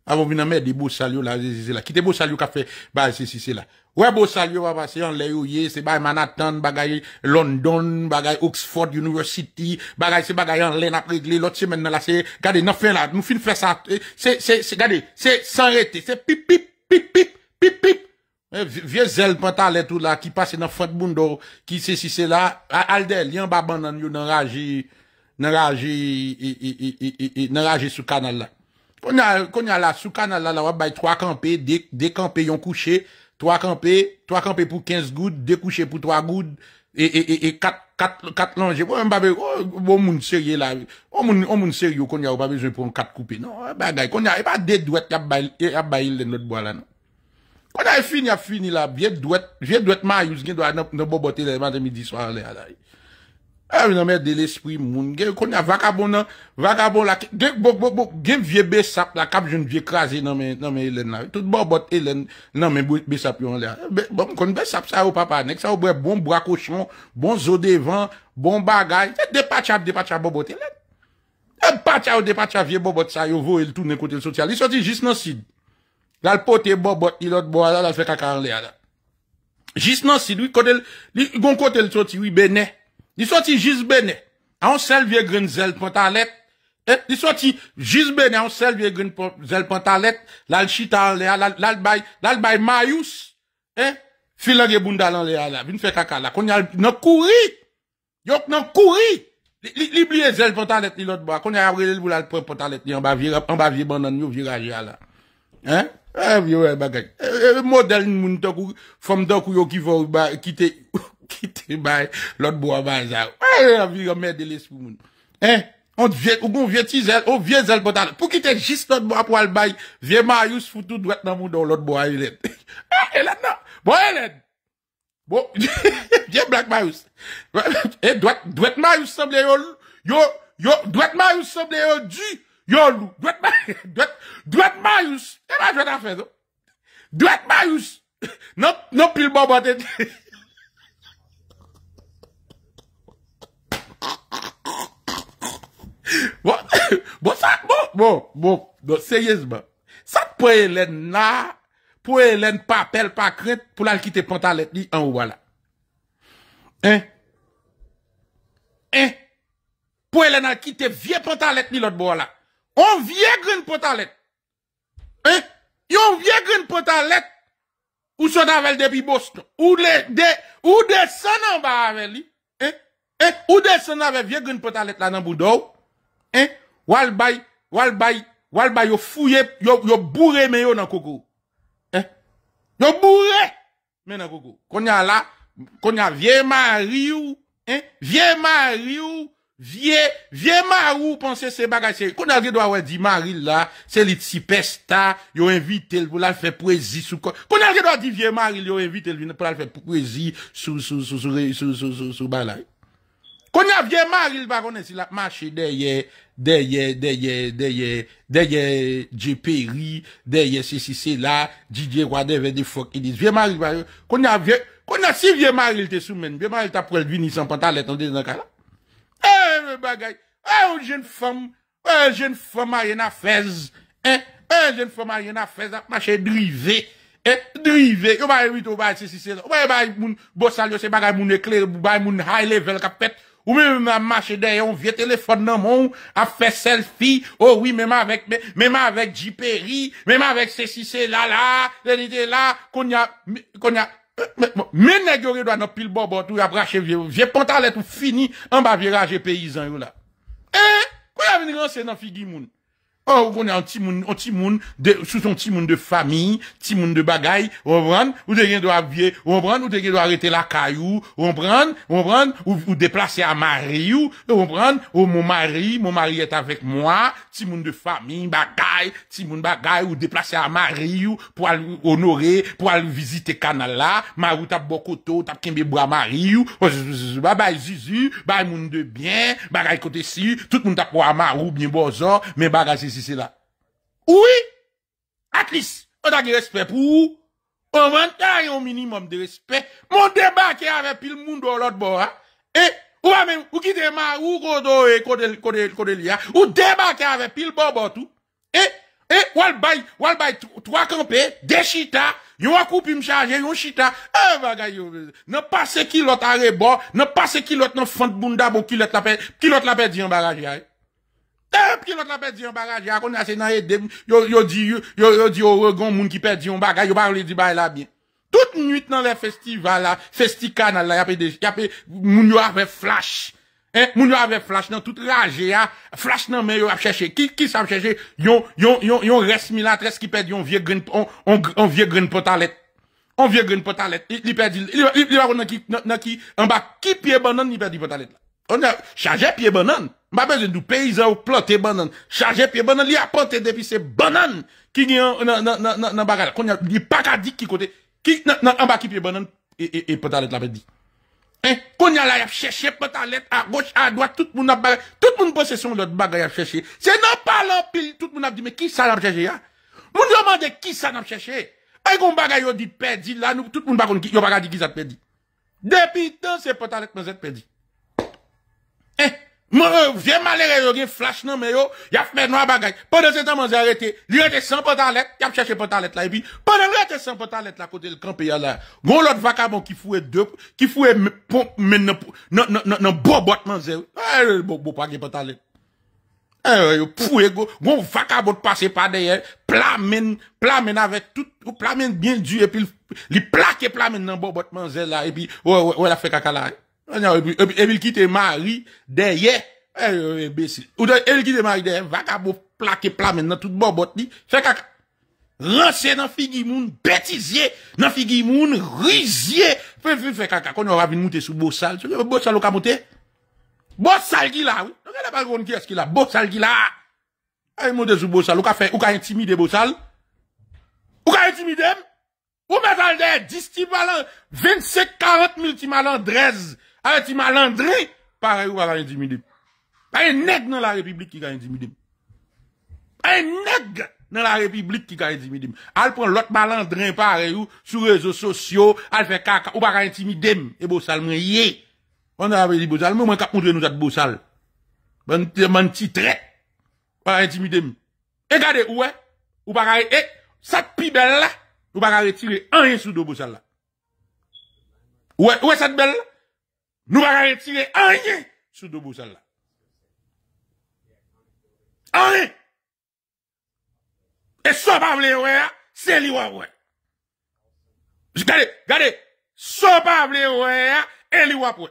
Avon vin nan mè di bo salyo la. Ki te bo salyo ka fe. Ba se si se la. Ouè bo salyo wapwa. Se yon lè yoye. Se bay manatante. Bagay London. Bagay Oxford University. Bagay se bagay yon lè napregle. Lot se men nan la se. Gade nan fe la. Nou fin fe sa. Gade. Se sanrete. Se pip pip. Pip pip. Pip pip. Eh, Vie zel pata lè tou la. Ki pase nan fote bundo. Ki se si se la. Ah, Aldel. Yon baban nan yo nan raje. Nan raje. Nan raje sou kanal la. Konya, konya la, sou kanal la la wap bay 3 kampe, 2 kampe yon kouche, 3 kampe, 3 kampe pou 15 goud, 2 kouche pou 3 goud, e, e, e, e 4, 4, 4 lange. Ou mbabe, ou moun serye la, ou moun, ou moun serye ou konya ou pa bezwen pou 4 koupe. Non, bagay, konya e pa de dwet yap bay, yap bay il den lot bo la non. Konya e fini, yap fini la, vie dwet, vie dwet ma yous gen do a nan bobote le mante midi soan le alay. A eh, yon nanmen de l'esprit moun. Gè yon kon yon vakabon nan, vakabon la. Gè yon bok bok bok, gen vye besap la kap joun vye krasi nanmen, nanmen elen la. Tout bok bot elen nanmen besap yon lè. Eh, bon, kon besap sa yo papa anek, sa yo bwe bon brakoshon, bon zo devan, bon bagay. E eh, depa tchap, depa tchap bok bot elen. E depa tchap, depa tchap vye bok bot sa yo vo el toune kote l sotia. Li sotil jis nan sid. Gal pote bok bot ilot bo ala, lal fe kaka an lè a la. Jis nan sid, li gon kote l sotil, li be nek. Diso ti jizbe ne, an sel vie green zel pantalet, eh, lal chita an le a, lal bay mayous, eh, filan ge bunda an le a la, vin fe kaka la, kon yal nan kouri, yok nan kouri, li blye zel pantalet ni lot ba, kon yal avre li vou lal pon pantalet ni, an ba vi ban nan yo viraj ya la. An, an vi wè bagay, e model moun to kou, fom do kou yo ki te... Kite bay, lot bo a bay zav. E, anvi yon mèdè lè s'fou moun. E, anvye, ou goun vye ti zèl, ou vye zèl pota lè. Pou kite jist lot bo a pou al bay, vye mayous foutou dwet nan moun don lot bo a elèd. Ah, e, elèd nan, bo elèd. Bo, je blak mayous. E, dwet, dwet mayous som le yo lou. Yo, yo, dwet mayous som le yo di yo lou. Dwet mayous. E, ma jwet a fè zon. Dwet mayous. Non pil bo batè di. Bon, bon, bon, bon, bon, bon, seryesman. Sade pou elen na, pou elen pa pel pa kret, pou lal kite pantalet ni an wala. Eh, eh, pou elen al kite vie pantalet ni lot wala. On vie grun pantalet. Eh, yon vie grun pantalet. Ou son avel debi bost, non. ou de, de, ou de son an ba avel li. Eh, eh, ou de son avel vie grun pantalet la nan bou do ou. Hein? Walbay, walbay, walbay, yo fouye, yo, yo bourré mais yo nan koko. Hein? Yo bourré mais nan koko. Konya la, konya vie mari ou, hein? Vie mari ou, vie, vie mari ou pense c'est bagay Konya ge doit ouais di mari là c'est li pesta, yo invite elle pour la faire poésie sous Konya ge doit di vie mari yo invite elle pour la faire poésie sous sous sous sous sous sous sous sous qu'on y a vieux mari, il va connaître s'il a marché derrière, derrière, derrière, derrière, derrière J.P. Ri, derrière ceci, c'est là, DJ whatever des fuck il dit, Vieux Marie, qu'on y a vieux, qu'on a si vieux Marie, il te soumène, vieux Marie, t'as pris le vini sans pantalette, t'en dis, dans le cas là. Eh, bagaille, eh, une jeune femme, eh, jeune femme, rien à faire, hein, eh, eh jeune femme, rien à faire, marché drivé, eh, drivé, yo ba yon vite, yo ba ceci, c'est là, ouais, bah, moun, bossal, yo, c'est bagay moun éclair, bah, moun high level, capette, ou même à marcher derrière on vieux téléphone dans mon, à faire selfie. Oh oui, même avec, même avec J. même avec ceci, c'est là, là, l'unité là, qu'on y a, qu'on y a, euh, mais nèg yo mais, dans pile bobo tout mais, vieux vieux pantalette tout fini en bas virage paysan yo là. Eh, quoi venir lancer dans figi moun. Oh, on est un petit monde, un petit monde de, sous son petit monde de famille, petit monde de bagaille, vous comprenez? Vous devez doit vieux, vous comprenez? Vous devez arrêter la caillou, vous comprenez? Vous comprenez? Ou, déplacer à mari, vous comprenez? Ou oh, mon mari, mon mari est avec moi, petit monde de famille, bagaille, petit monde bagaille, ou déplacer à mari, pour aller honorer, pour aller visiter canal là, marou t'as bokoto, tap kembe bras mari, bye bye zizu, bye monde de bien, bagaille côté si, tout le monde quoi pour marou bien bozo, mais bagaille c'est là. Oui, at least, on a du respect pour On va un minimum de respect. Mon débat qui avec pile monde dans l'autre bord, hein. Et, ou même, ou qui ma, ou kodo, et kode, kode, kode lia, ou débat qui avec pile bobo tout. Et, et, oual bay, oual bay, trois campés, des chita, yon a coupé charger yon chita, un bagay yon, pas passe qui l'autre à rebord, ne passe qui l'autre non fond bunda, bon, qui l'autre la paix, qui l'autre la paix dit en barrage, hein. Et puis l'autre a perdu un bagage, a moun qui perdu un bagage, yo pas e bien. Toute nuit dans les festivals là, là, y a y a moun yo flash. Hein, moun yo avec flash dans toute rage flash dans mais yo a chercher qui qui ça cherché yon yon yon yon reste milatres qui perdu un vieux grain vieux grain On vieux grain perdu il qui nan qui on a chargé pied banane. M'a besoin du paysan planter banane. Chargé pied banane, li a planté depuis ces bananes qui gagnent dans, dans, dans, On dans bagage. Qu'on a, pas qu'à dire qui côté, qui, dans, en bas qui pied banane et, et, et pantalette la dit. Hein? Qu'on a là, y a à gauche, à droite, tout le monde a bagage. Tout le monde possession l'autre bagage a cherché. C'est non pas l'empile, tout le monde a dit, mais qui ça l'a cherché, hein? Nous demande qui ça n'a cherché. Ay bagarre bagay a dit perdu là, nous, tout le monde pas qui, a dit qui ça perdu. Depuis tant, c'est pantalette, mais c'est perdu. Eh, moi malheureux, il y a flash non mais yo, y'a y a fait noir bagaille. Pendant ce temps, on s'est arrêté. Il était sans pantalette, il cherché pantalette là et puis pendant qu'il y sans pantalette là côté le camp y a là. Bon l'autre vacabon qui fouait deux qui fouait pompe non non non non bobot manger. Eh, bon pas de pantalette. Eh yo fouet go, bon vagabond passer par derrière, plamen plamen avec tout plamen bien dur et puis il plaque plamen dans bobot manger là et puis ouais ouais la fait caca là. Hein. Evil qui te marie derrière, Eh, eh, eh imbécile. Ou Evil eh, qui te marie derrière, va kabo plaquer plat maintenant, tout bobot li, fait caca. Ransé dans figi bêtisier, dans figi moun, risier, fait, fait, fait caca. Quand on va venir monter sous beau sale, beau sale au camoté. Beau sale qui là, oui. Regardez pas qui est-ce qu'il a, beau sale qui là. Allez monter sous beau sale, ou ka fait, ou ka intimider beau sale. Ou ka intimider, ou mettre al 10 ti 25, 40 000 ti malandrèse. Ah, un malandré, pareil, ou va Pas un nègre dans la République qui va intimider. Pas un nègre dans la République qui va intimider. Elle prend l'autre malandrin pareil, ou, sur les réseaux sociaux, elle fait caca, ou pas intimider. Et bossal yé. On avait dit moi, nous a dit, Bon, petit trait. Pas intimider. regardez, ouais, ou pas, ça pi belle là, ou pas retirer un sous de Ouais, ouais, cette belle là. Nou baka retire anyen sou dobo chal la. Anyen! E sopam le weya, se li wapwe. Gade, gade, sopam le weya, e li wapwe.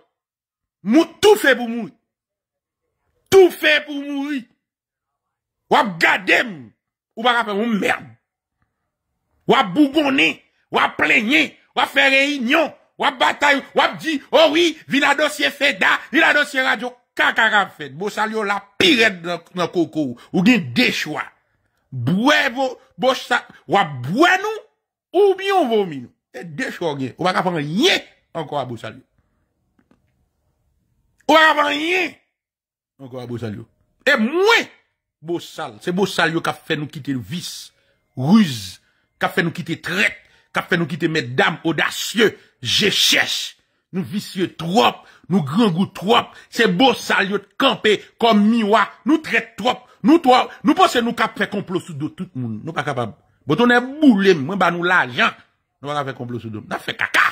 Mou tou fe pou mou. Tou fe pou mou. Wap gade mou. Ou baka fe mou merm. Wap bougone, wap plenye, wap fe reinyon. wap bataille, wap di, oh oui, vi la dossier FEDA, vi la dossier radio, kakara fait. Bossalio la pirette dans le coco, ou bien des choix. Boué, bo, wap boué nous, ou bien vomi nous. Et deux choix ou pas ka yé, encore à Bossalio. Ou pas ka encore à Bossalio. Et moins Bossal, c'est Bossalio qui a fait nous quitter le vice, ruse, qui a fait nous quitter traite, Fè nou kite mè dam odasye Je chèche Nou visye trop, nou grangou trop Se bo salyot kampe kom miwa Nou tre trop, nou toa Nou posè nou kap fè komplosou do tout moun Nou pa kapab, botou ne boulem Mwen ba nou la jant, nou wana fè komplosou do Nafè kaka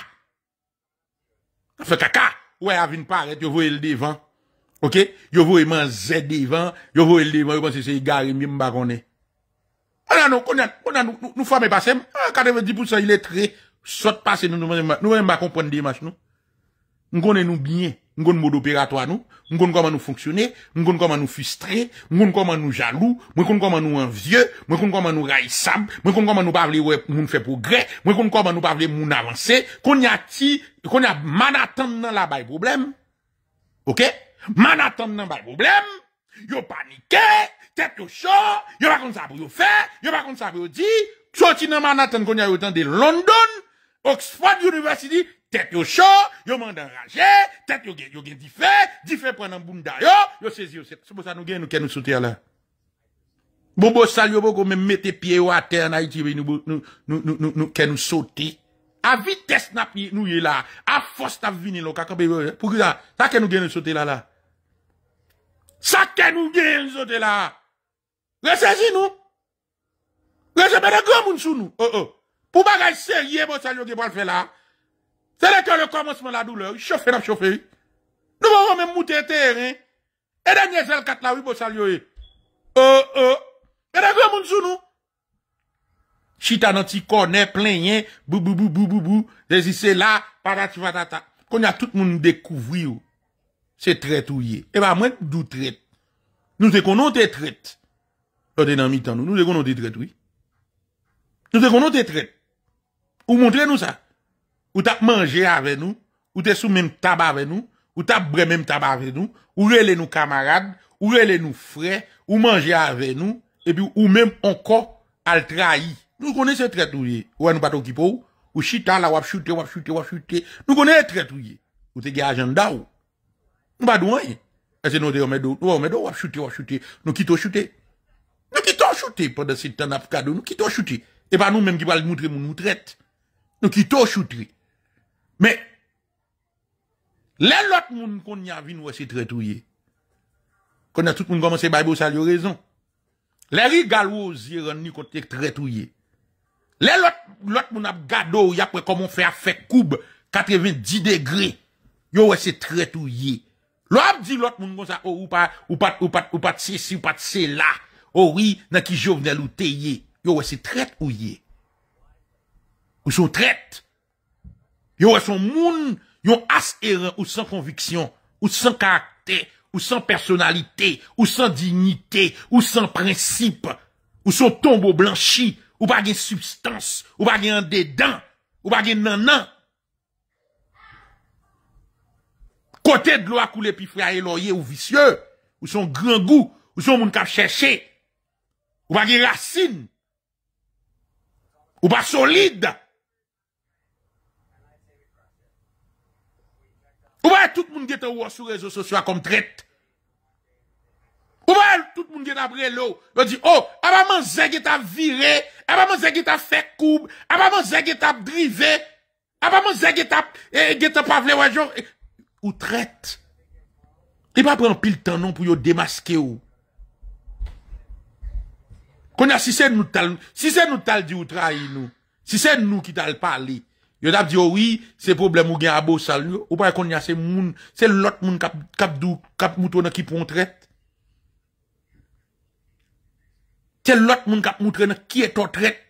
Nafè kaka Ouè avin paret, yo vou el divan Yo vou el man zè divan Yo vou el divan, yo konsè se yi garim yim barone Anan nou konan nou fwame pase, kade di pou sa iletre, sot pase nou mwen mba kompon dimash nou. Mwen konen nou bine, mwen konen moun operatwa nou, mwen konen koman nou fonksyone, mwen konen koman nou fustre, mwen konen koman nou jalou, mwen konen koman nou anvye, mwen konen koman nou rayisam, mwen konen koman nou pavle moun fwe progre, mwen konen koman nou pavle moun avanse, konen yati, konen yati man atan nan la bay probleme. Ok? Man atan nan bay probleme. yo paniqué, tête au chaud, yo pas comme ça pour yo faire, yo pas comme ça pour yo dire, sorti dans Manhattan qu'on y a autant de London, Oxford University, tête au chaud, yo mande enragé, tête yo gen, yo gen di fait, di fait prendre bunda yo, yo saisi yo, c'est pour ça nous gen nous que nous là. Bobo sal yo boko même mettre pied au terre en Haïti, nous, nous, nous, nous, nous, que nous sauter. à vitesse n'a nous y là, à force n'a venir là, pour que ça, ça que nous gen nous sauter là là. Sakè nou gen yon zote la. Le sezi nou. Le sebe de gwa moun sou nou. Oh, oh. Pou bagay serye bo salyo gebo al fe la. Se de ke le komonsman la doule. Chofen ap chofen. Nou vò mè mouten teren. E de nye zel kat la wè bo salyo e. E de gwa moun sou nou. Chita nan ti kone plenye. Bou bou bou bou bou bou. Le zise la. Paratou patata. Kon ya tout moun dekouvri ou. c'est très ou Et bah, eh ben, moi, dou traite. Nous, c'est qu'on t'es traite. L'autre dans nous, nous, c'est t'es traite, oui. Nous, c'est t'es traite. Ou montrez-nous ça. Ou t'as mangé avec nous. Ou t'es sous même tabac avec nous. Ou t'as bré même tabac avec nous. Ou relé nous camarades. Ou relé nous frères. Ou mangé avec nous. Et puis, ou même encore, al trahi. Nous connaissons traite ou à nous pas t'occuper ou. Ou chita, la ou ap chute, ou ap chute, Nous connaissons traite ou Ou t'es agenda ou. On va c'est nous on on on va shooter, on va shooter, Nous quittons shooter, Nous quittons shooter pendant ce temps d'Afghanistan. Nous quittons shooter. Et pas nous même qui va nous montrer, nous traite. Nous quittons shooter. Mais, les autres monde qu'on y a vu, nous, c'est très touillé. Quand tout le monde commence à vous raison. Les rigalos, ils ont ni très touillé. Les autres l'autre monde a gado, y on comment faire fait coube 90 degrés. Yo, c'est très touillé. L'homme dit l'autre monde oh, ou pas, ou pas, ou pas, ou pas, ou pas, c'est là. Oh oui, dans qui jovenel ou teye. Yo, ouais, c'est traite ou yé. Ou son traite. Yo, ouais, son moun, yon as errant ou sans conviction, ou sans caractère, ou sans personnalité, ou sans dignité, ou sans principe, ou son tombeau blanchi, ou pas des substance, ou pas des dedans, ou pas de nanan. Côté de l'eau à couler, puis et loyer ou vicieux, ou sont grands goûts. ou son monde qui cherché, ou pas des racine, ou pas solide. Ou pas tout le monde qui est sur les réseaux sociaux comme traite. Ou pas tout le monde qui est après l'eau. Il dit, oh, abaman ah zè qui t'a viré, abaman ah zè qui t'a fait coupe, abaman ah zè qui t'a drivé, abaman zè qui eh, t'a, qui t'a pas aujourd'hui ou traite. Il pas prendre pile temps non pour yo démasquer ou. Qu'on a si c'est nous tal si c'est nous tal dit ou trahi nous. Si c'est nous qui t'al parler. Yo t'a dit oh oui, c'est problème ou gen abo sal ou pas qu'on y a c'est moun, c'est l'autre moun cap cap dou cap mouto qui ki traite. C'est l'autre moun cap moutre nan qui est en traite.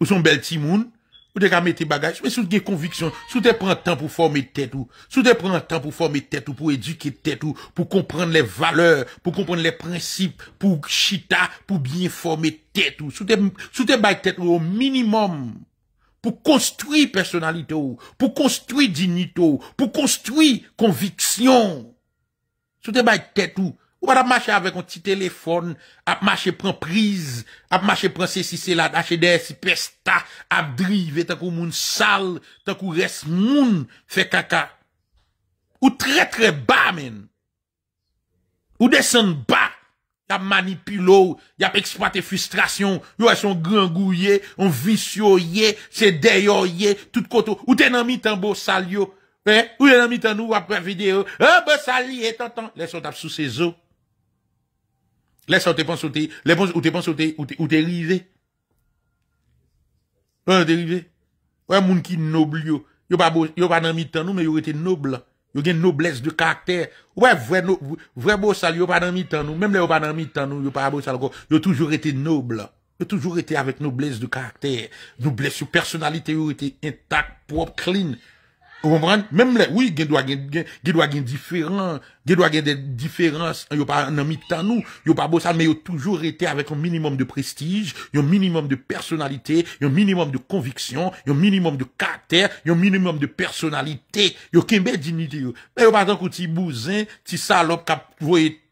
Ou son bel ti moun. Ou de ka bagage. Mais sous t'es des sous konviksyon, des te temps pour former tête ou, sous des prends temps pour former tête ou, pour éduquer tête ou, pour comprendre les valeurs pour comprendre les principes pour chita, pour bien former tête ou, sous des sous des au minimum, pour construire personnalité ou, pour construire dignité ou, pour conviction. conviction sous te bay ou, Ou wad ap mache avek an ti telefon, ap mache pren priz, ap mache pren se si selat, hache de si pesta, ap drive, tan kou moun sal, tan kou res moun fe kaka. Ou tre tre ba men. Ou desen ba, ap manipulo, ap ekspate frustrasyon, yo as yon gran gouye, yon visyoye, se deyoye, tout koto. Ou ten an mi tan bo sal yo, eh? ou ten an mi tan ou ap pre video, an eh, bo sal yo, etan tan, lè son tap sou se zo. Laisse sa ou te pon sote, où ou te où tu, ou te rive. Ou te rive. Ouais, moun ki noble yo. Yo pas yo pa dans mi temps nou, mais yo été noble. Yo gen noblesse de caractère. Ouais, vrai vre, no, vre bo sal, yo pa dans mi temps nou. Même là, yo pa dans mi temps nou, yo pa bo Yo toujours été noble. Yo toujours été avec noblesse de caractère. Noblesse yo personnalité, yo été intact, propre, clean. Vous comprenez? Même les, oui, il doit y différent, il doit y des différences, il pas un ami de nous, il pas beau ça, mais il toujours été avec un minimum de prestige, un minimum de personnalité, un minimum de conviction, un minimum de caractère, un minimum de personnalité, il y a dignité. Mais il pas un petit bousin, petit salope qui a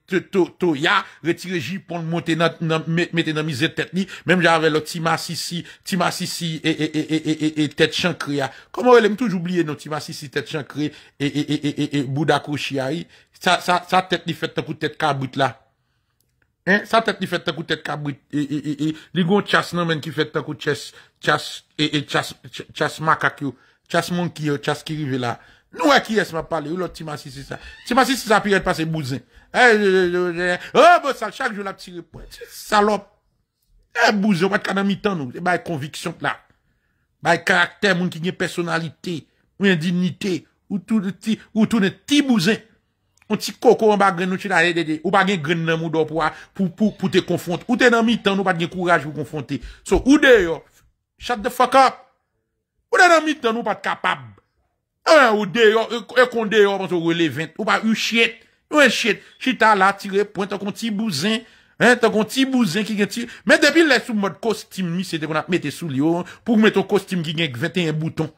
To, to, ya, reti reji pon mwote nan, nan, mette nan mize tet ni, menm jave lo tima sisi, tima sisi, e, e, e, e, e, e, tet chankre ya. Koman wè, lèm touj oubliye nou, tima sisi, tet chankre, e, e, e, e, e, e, bouda kouchi ya yi, sa, sa, sa tet ni fet tenkou tet kabwit la. Hein, sa tet ni fet tenkou tet kabwit, e, e, e, e, li goun chas nan men ki fet tenkou chas, chas, e, e, chas, chas makak yo, chas moun ki yo, chas ki rive la. Nou wè e ma es mè pale, ou l'autre ti c'est si sa. Ti masi si sa pi et bouzin. Eh, oh, bo chaque jour joun ap tire point. Salop. Eh, bouzin, wè kanan mi temps, nous. E eh, bay conviction. là. Bay caractère, moun ki a personnalité, ou dignité, ou tou ti, ou tout ne ti bouzin. On petit koko an ba gren nou ti la eh, Ou pas gen gren nan mou do pour, pour, pour te confronter. Ou te nan mi tan nous, pas gen courage pour konfronte. So, ou de yo, shut the fuck up. Ou de nan mi tan nous, pas kapab. Un ou deux, et qu'on dehors on se relève 20. Ou pas, une chiette. Une si Chita là, tiré, point, t'as qu'on petit bousin. Hein, t'as qu'on petit bousin qui gagne tiré. Mais depuis là, sous mode costume, c'était qu'on a mettre sous l'eau, oh, pour mettre un costume qui gagne 21 boutons.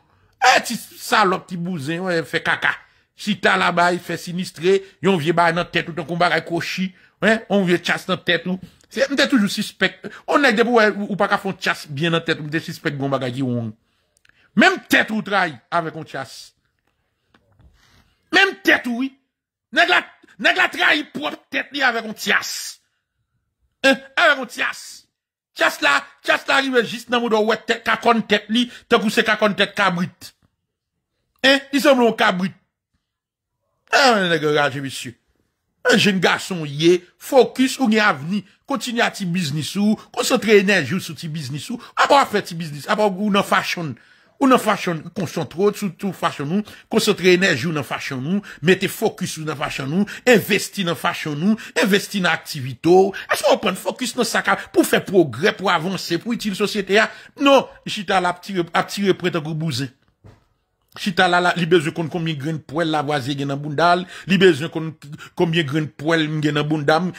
Eh, petit salope, petit bousin, ouais, fait caca. Chita là-bas, il fait sinistré, yon vieux bail dans tête, ou qu'on combat à cochi. Hein, on vieux chasse dans tête, ou. C'est, m'te toujours suspect. On a des ou pas qu'à font chasse bien dans tête, m'te suspect, bon bagage, Même tête ou trahi, avec un chasse. Même tête, oui. Nègla la, trahi propre tête li avec un tias. Hein? Avec un tias. Tias la, tias la arrive juste dans mon dos, ouais, tête, kakon tête li, te pousse kakon tête cabrit. Hein? Il semble un cabrit. Ah, nèg je monsieur. Un jeune garçon yé, focus ou yé avenir, continue à ti business ou, concentrer énergie sur ti business ou, à pas faire ti business, à pas ou non fashion ou nan fashion concentre sou tout fashion nous konsentre enerji ou nan fashion nous mette fokus ou nan fashion nous investi nan fashion nous investi nan aktivito, aswa ou focus fokus nan pour pour faire progrès pour avancer pour itil sosyete ah, Non, chita la Chita la la, li bezwen kon gren la gen bundal, li bezwen kon gren poel gen nan bundam,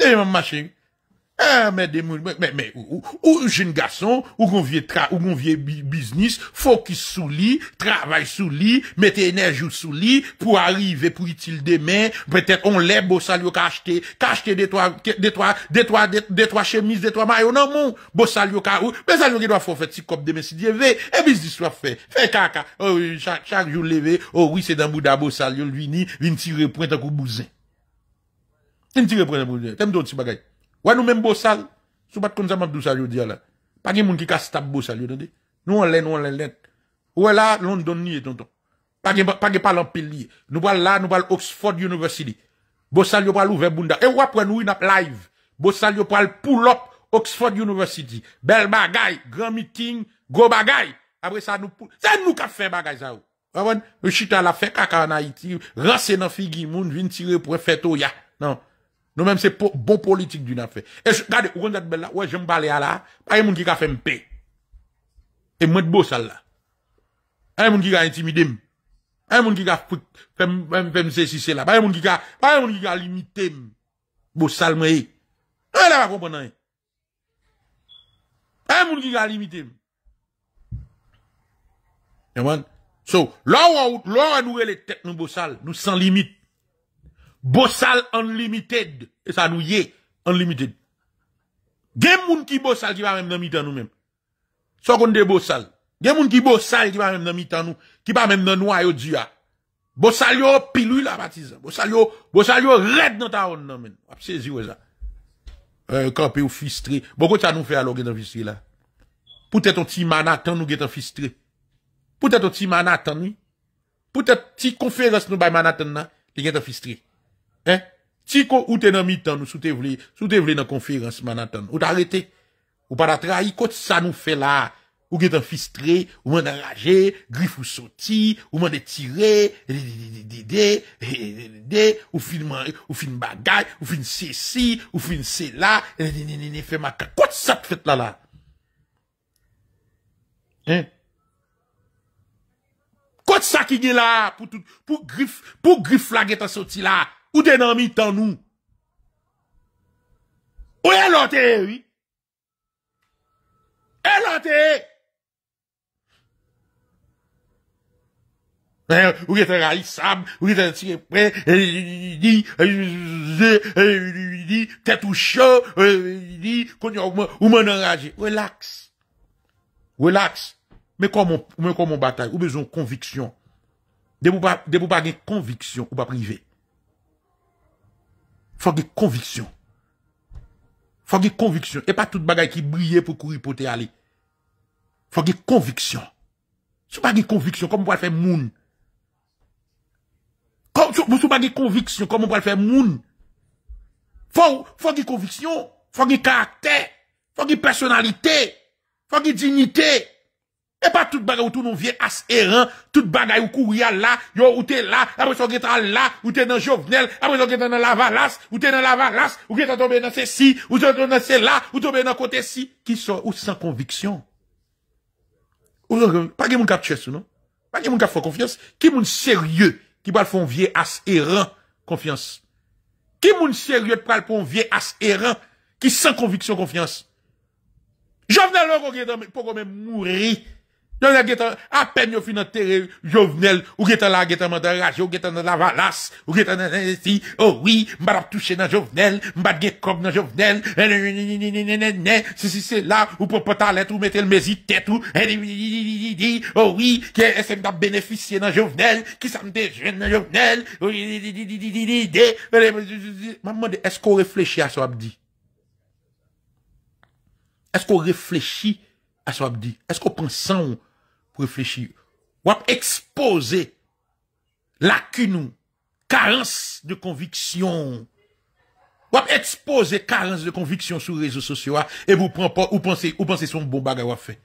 me ah, mais des mais, mais, ou, ou, jeune garçon, ou qu'on vieux tra, ou qu'on vieux business, focus sous lit, travaille sous lit, mettez énergie sous lit, pour arriver, pour utile demain, peut-être on lève beau salut qu'a acheté, qu'a des trois, des trois, des trois, des trois chemises, des trois maillots, non, mon, beau salut qu'a, mais ça qui doit faire petit cop demain si Dieu veut, et business doit faire, faire caca, oh, chaque, chaque jour lever oh oui, c'est dans d'un beau salut, lui ni, vini tirer point à coup bousin. Vini tirer point coup bousin, t'aimes d'autres bagailles. bagages. Wè nou mèm bò sal, sou pat konzaman bò sal yo di alè. Pagè moun ki kastap bò sal yo, ton de. Nou an lè, nou an lè lè. Wè la London niye ton ton. Pagè pal an pel liye. Nou pal la, nou pal Oxford University. Bò sal yo pal ouve bunda. E wap wè nou inap live. Bò sal yo pal pull up Oxford University. Bel bagay, gran miting, go bagay. Abre sa nou pull. Sa nou ka fe bagay zau. Wè wè, nou e chita la fe kaka an Haiti. Rase nan figi moun, vin tire pou e feto ya. Nan. nous même c'est bon politique d'une affaire. Et regardez, vous êtes belle là, ouais, j'aime parler à là, pas un monde qui a fait paix. Et moi de beau ça là. Un monde qui a intimidé un monde qui a fait me c'est là, pas un monde qui a pas un monde qui a limité beau salmé. Non, elle va comprendre. Un monde qui a limité. Et moi, so, là où, là où nous les têtes nous beau sale, nous sans limite. Bosal unlimited. E sa nou ye unlimited. Gen moun ki bosal ki pa men men mitan nou men. So kon de bosal. Gen moun ki bosal ki pa men men mitan nou. Ki pa men men nou a yo diya. Bosal yo pilou la pati za. Bosal yo red nan taon nan men. Apsi e ziwe za. Kampi ou fistri. Boko chan nou fe alo gen nan fistri la. Poutet ou ti manatan nou gen nan fistri. Poutet ou ti manatan nou. Poutet ti konferans nou bay manatan nan. Gen nan fistri. Ti ko ou te nan mitan ou sou te vle nan konferans manantan Ou te arete Ou para trai, kote sa nou fe la Ou ge tan fistre, ou mande raje, grif ou soti, ou mande tire Ou fin bagay, ou fin se si, ou fin se la Kote sa te fet la la Kote sa ki ge la Pou grif la ge tan soti la Ou denan mi tan nou? Ou elote e? Elote e, e? Ou gete ray sab? Ou gete ansi pre? E di? E, e di? Tetou chou? E di? Ou menan raje? Relax. Relax. Men kon mon batay. Ou bezon konviksyon. De pou bagen konviksyon ou pa prive. faut des conviction. faut des conviction. Et pas toute bagaille qui brille pour courir pour te aller. faut des conviction. Si pas des conviction, comme on va faire moun? Comme, pas des conviction, comme on va faire moun? faut faut que conviction. faut que caractère. faut des personnalité. faut des dignité. Et pas tout bagay ou tout nous vie as errant, tout bagay ou courir là, là, yo ou te la, apre so là la, ou dans nan jovnel, ça so dans la lavalas, ou t'es la lavalas, ou t'es tombé dans ceci, si, ou t'es tombe dans se ou tombe nan kote si, ki sont ou sans conviction. Ou sans euh, conviction. moun kap ches ou non? pas qui moun kap fò confiance, qui moun sérieux, qui bal font vie as qui confiance, qui moun sérieux, pral pour vie as errant qui sans conviction confiance. Jovnel lò kon getan, pou kon men mourir. Yo la getan, apen yo fin Jovenel, ou getan la getan mandan rage, ou dans la valas, ou getan nan si, oh oui, mba la touche nan Jovenel, mba gen kob nan Jovenel, si si se la, ou pou potalet, ou metel mezi tet, ou, oh oui, ki esem da beneficye nan Jovenel, ki sa Maman, est-ce Jovenel, réfléchit à esko qu'on a Est-ce qu'on réfléchit à dit. Est-ce qu'on prend sans réfléchir? On à exposer lacune, carence de conviction. On à exposer carence de conviction sur les réseaux sociaux, ah, et vous prenez pas, ou pensez, ou pensez son bon bagage à faire.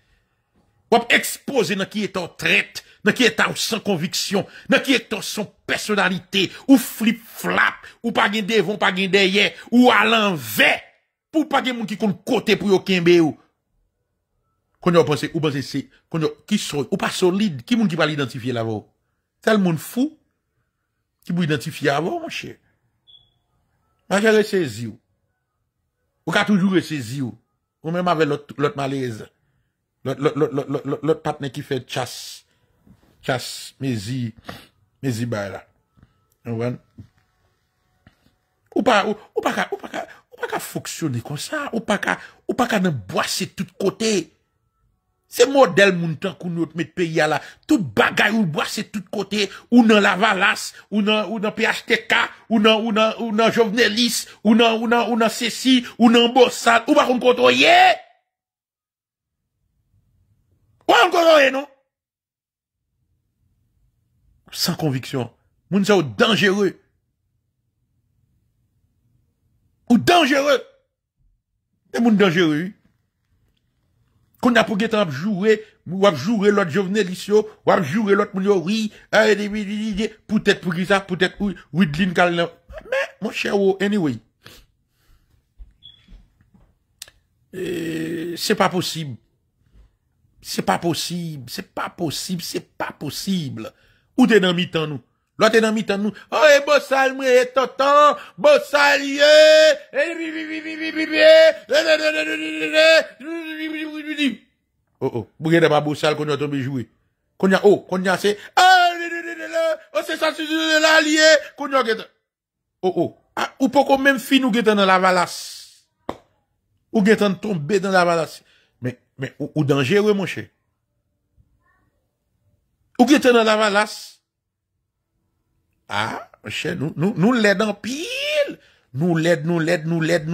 on exposer dans qui est en traite, dans qui est en sans conviction, dans qui est en son personnalité, ou flip-flap, ou pas gain devant, pas gain derrière, ou à l'envers, pour pas gain monde qui compte côté pour yo kembe ou. Qu'on a pensé, ou c'est, qu'on qui sont, ou pas solide, qui moun qui va l'identifier là-bas? C'est le monde fou, qui peut identifier avant, mon cher. Ma chère, ou. Ou toujours ressaisi ou. Ou même avec l'autre malaise. L'autre partenaire qui fait chasse. Chasse, mais y, Mais Ou là ou, pas, ou pas, ou pas, fonctionner comme ça, ou pas, ou pas, ou pas, ou tous c'est modèle moun qu'on nous met à la Tout bagay ou c'est tout côté Ou la valasse ou nan, ou dans PHTK, ou dans ou dans ou dans Jovenelis, ou nan, ou nan, ou dans ceci ou nan Bossal. Ou bakon kontoye? Ou bakon non non? Sans conviction. Moun sa ou dangereux. Ou dangereux. C'est moun dangereux. Kon apou getan ap joure, wap joure lot jovene lisyo, wap joure lot moun yo ri, pou tèt pou gisa, pou tèt ou idlin kal nan. Mè, moun chè wou, anyway. E, se pa posib. Se pa posib, se pa posib, se pa posib. O de nan mi tan nou? L'autre dans mitan nous, oh, et bossal, moi, et tonton, bossal, Oh, oh, bouge de ma bossal qu'on a tombé jouer. Qu'on a, oh, qu'on a, c'est, oh, c'est ça, c'est de l'allié, qu'on a, oh, oh, ah, ou pourquoi même fin ou dans la valasse. Ou guetan tombé dans la valasse. Mais, mais, ou, ou dangereux, mon cher. Ou guetan dans la valasse. Ah, nous pile Nous Nous nous l'aidons, nous Nous Nous nous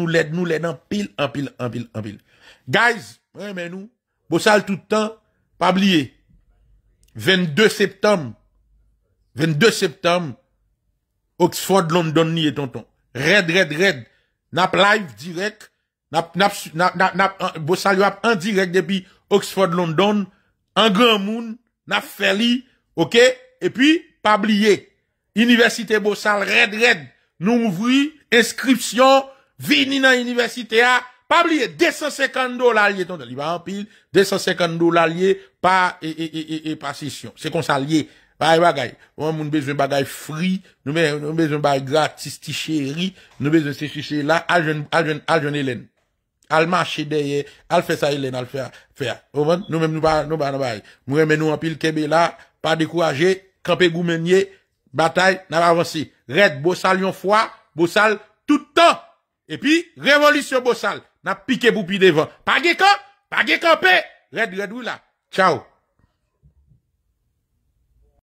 led, nous led, nous pile pile en pile pile. pile pile, an pil, an pil. Guys, tout le temps, pas 22 septembre 22 septembre Oxford, London ni et tonton. Red, red, red. Nap live direct nap, nap, nap, nap, nap, en, yo ap an direct depuis Oxford, London, en grand moun, nap feli, ok, pas oublier. Université Bossal, red, red, nous ouvri, inscription, vini dans l'université a, pas oublier 250 dollars liés, donc il va en pile, 250 dollars liés par, et, et, et, et, pas session. C'est qu'on ça lié. bagay. On a besoin bagay free, nous avons besoin bagay gratis, chéri, nous besoin ces chichés là, à jeune, à jeune, à jeune Hélène. Al derrière, al faire ça Hélène, al faire, faire. Nous même nous pas, nous pas, nous pas. Nous nous en pile Québec là, pas découragé, camper goumenier, bataille n'a avancé. Red Bossal yon fois, Bossal tout le temps. Et puis, révolution Bossal, n'a piqué boupi devant. Pas de camp, pas campé. Red, red, là. Ciao.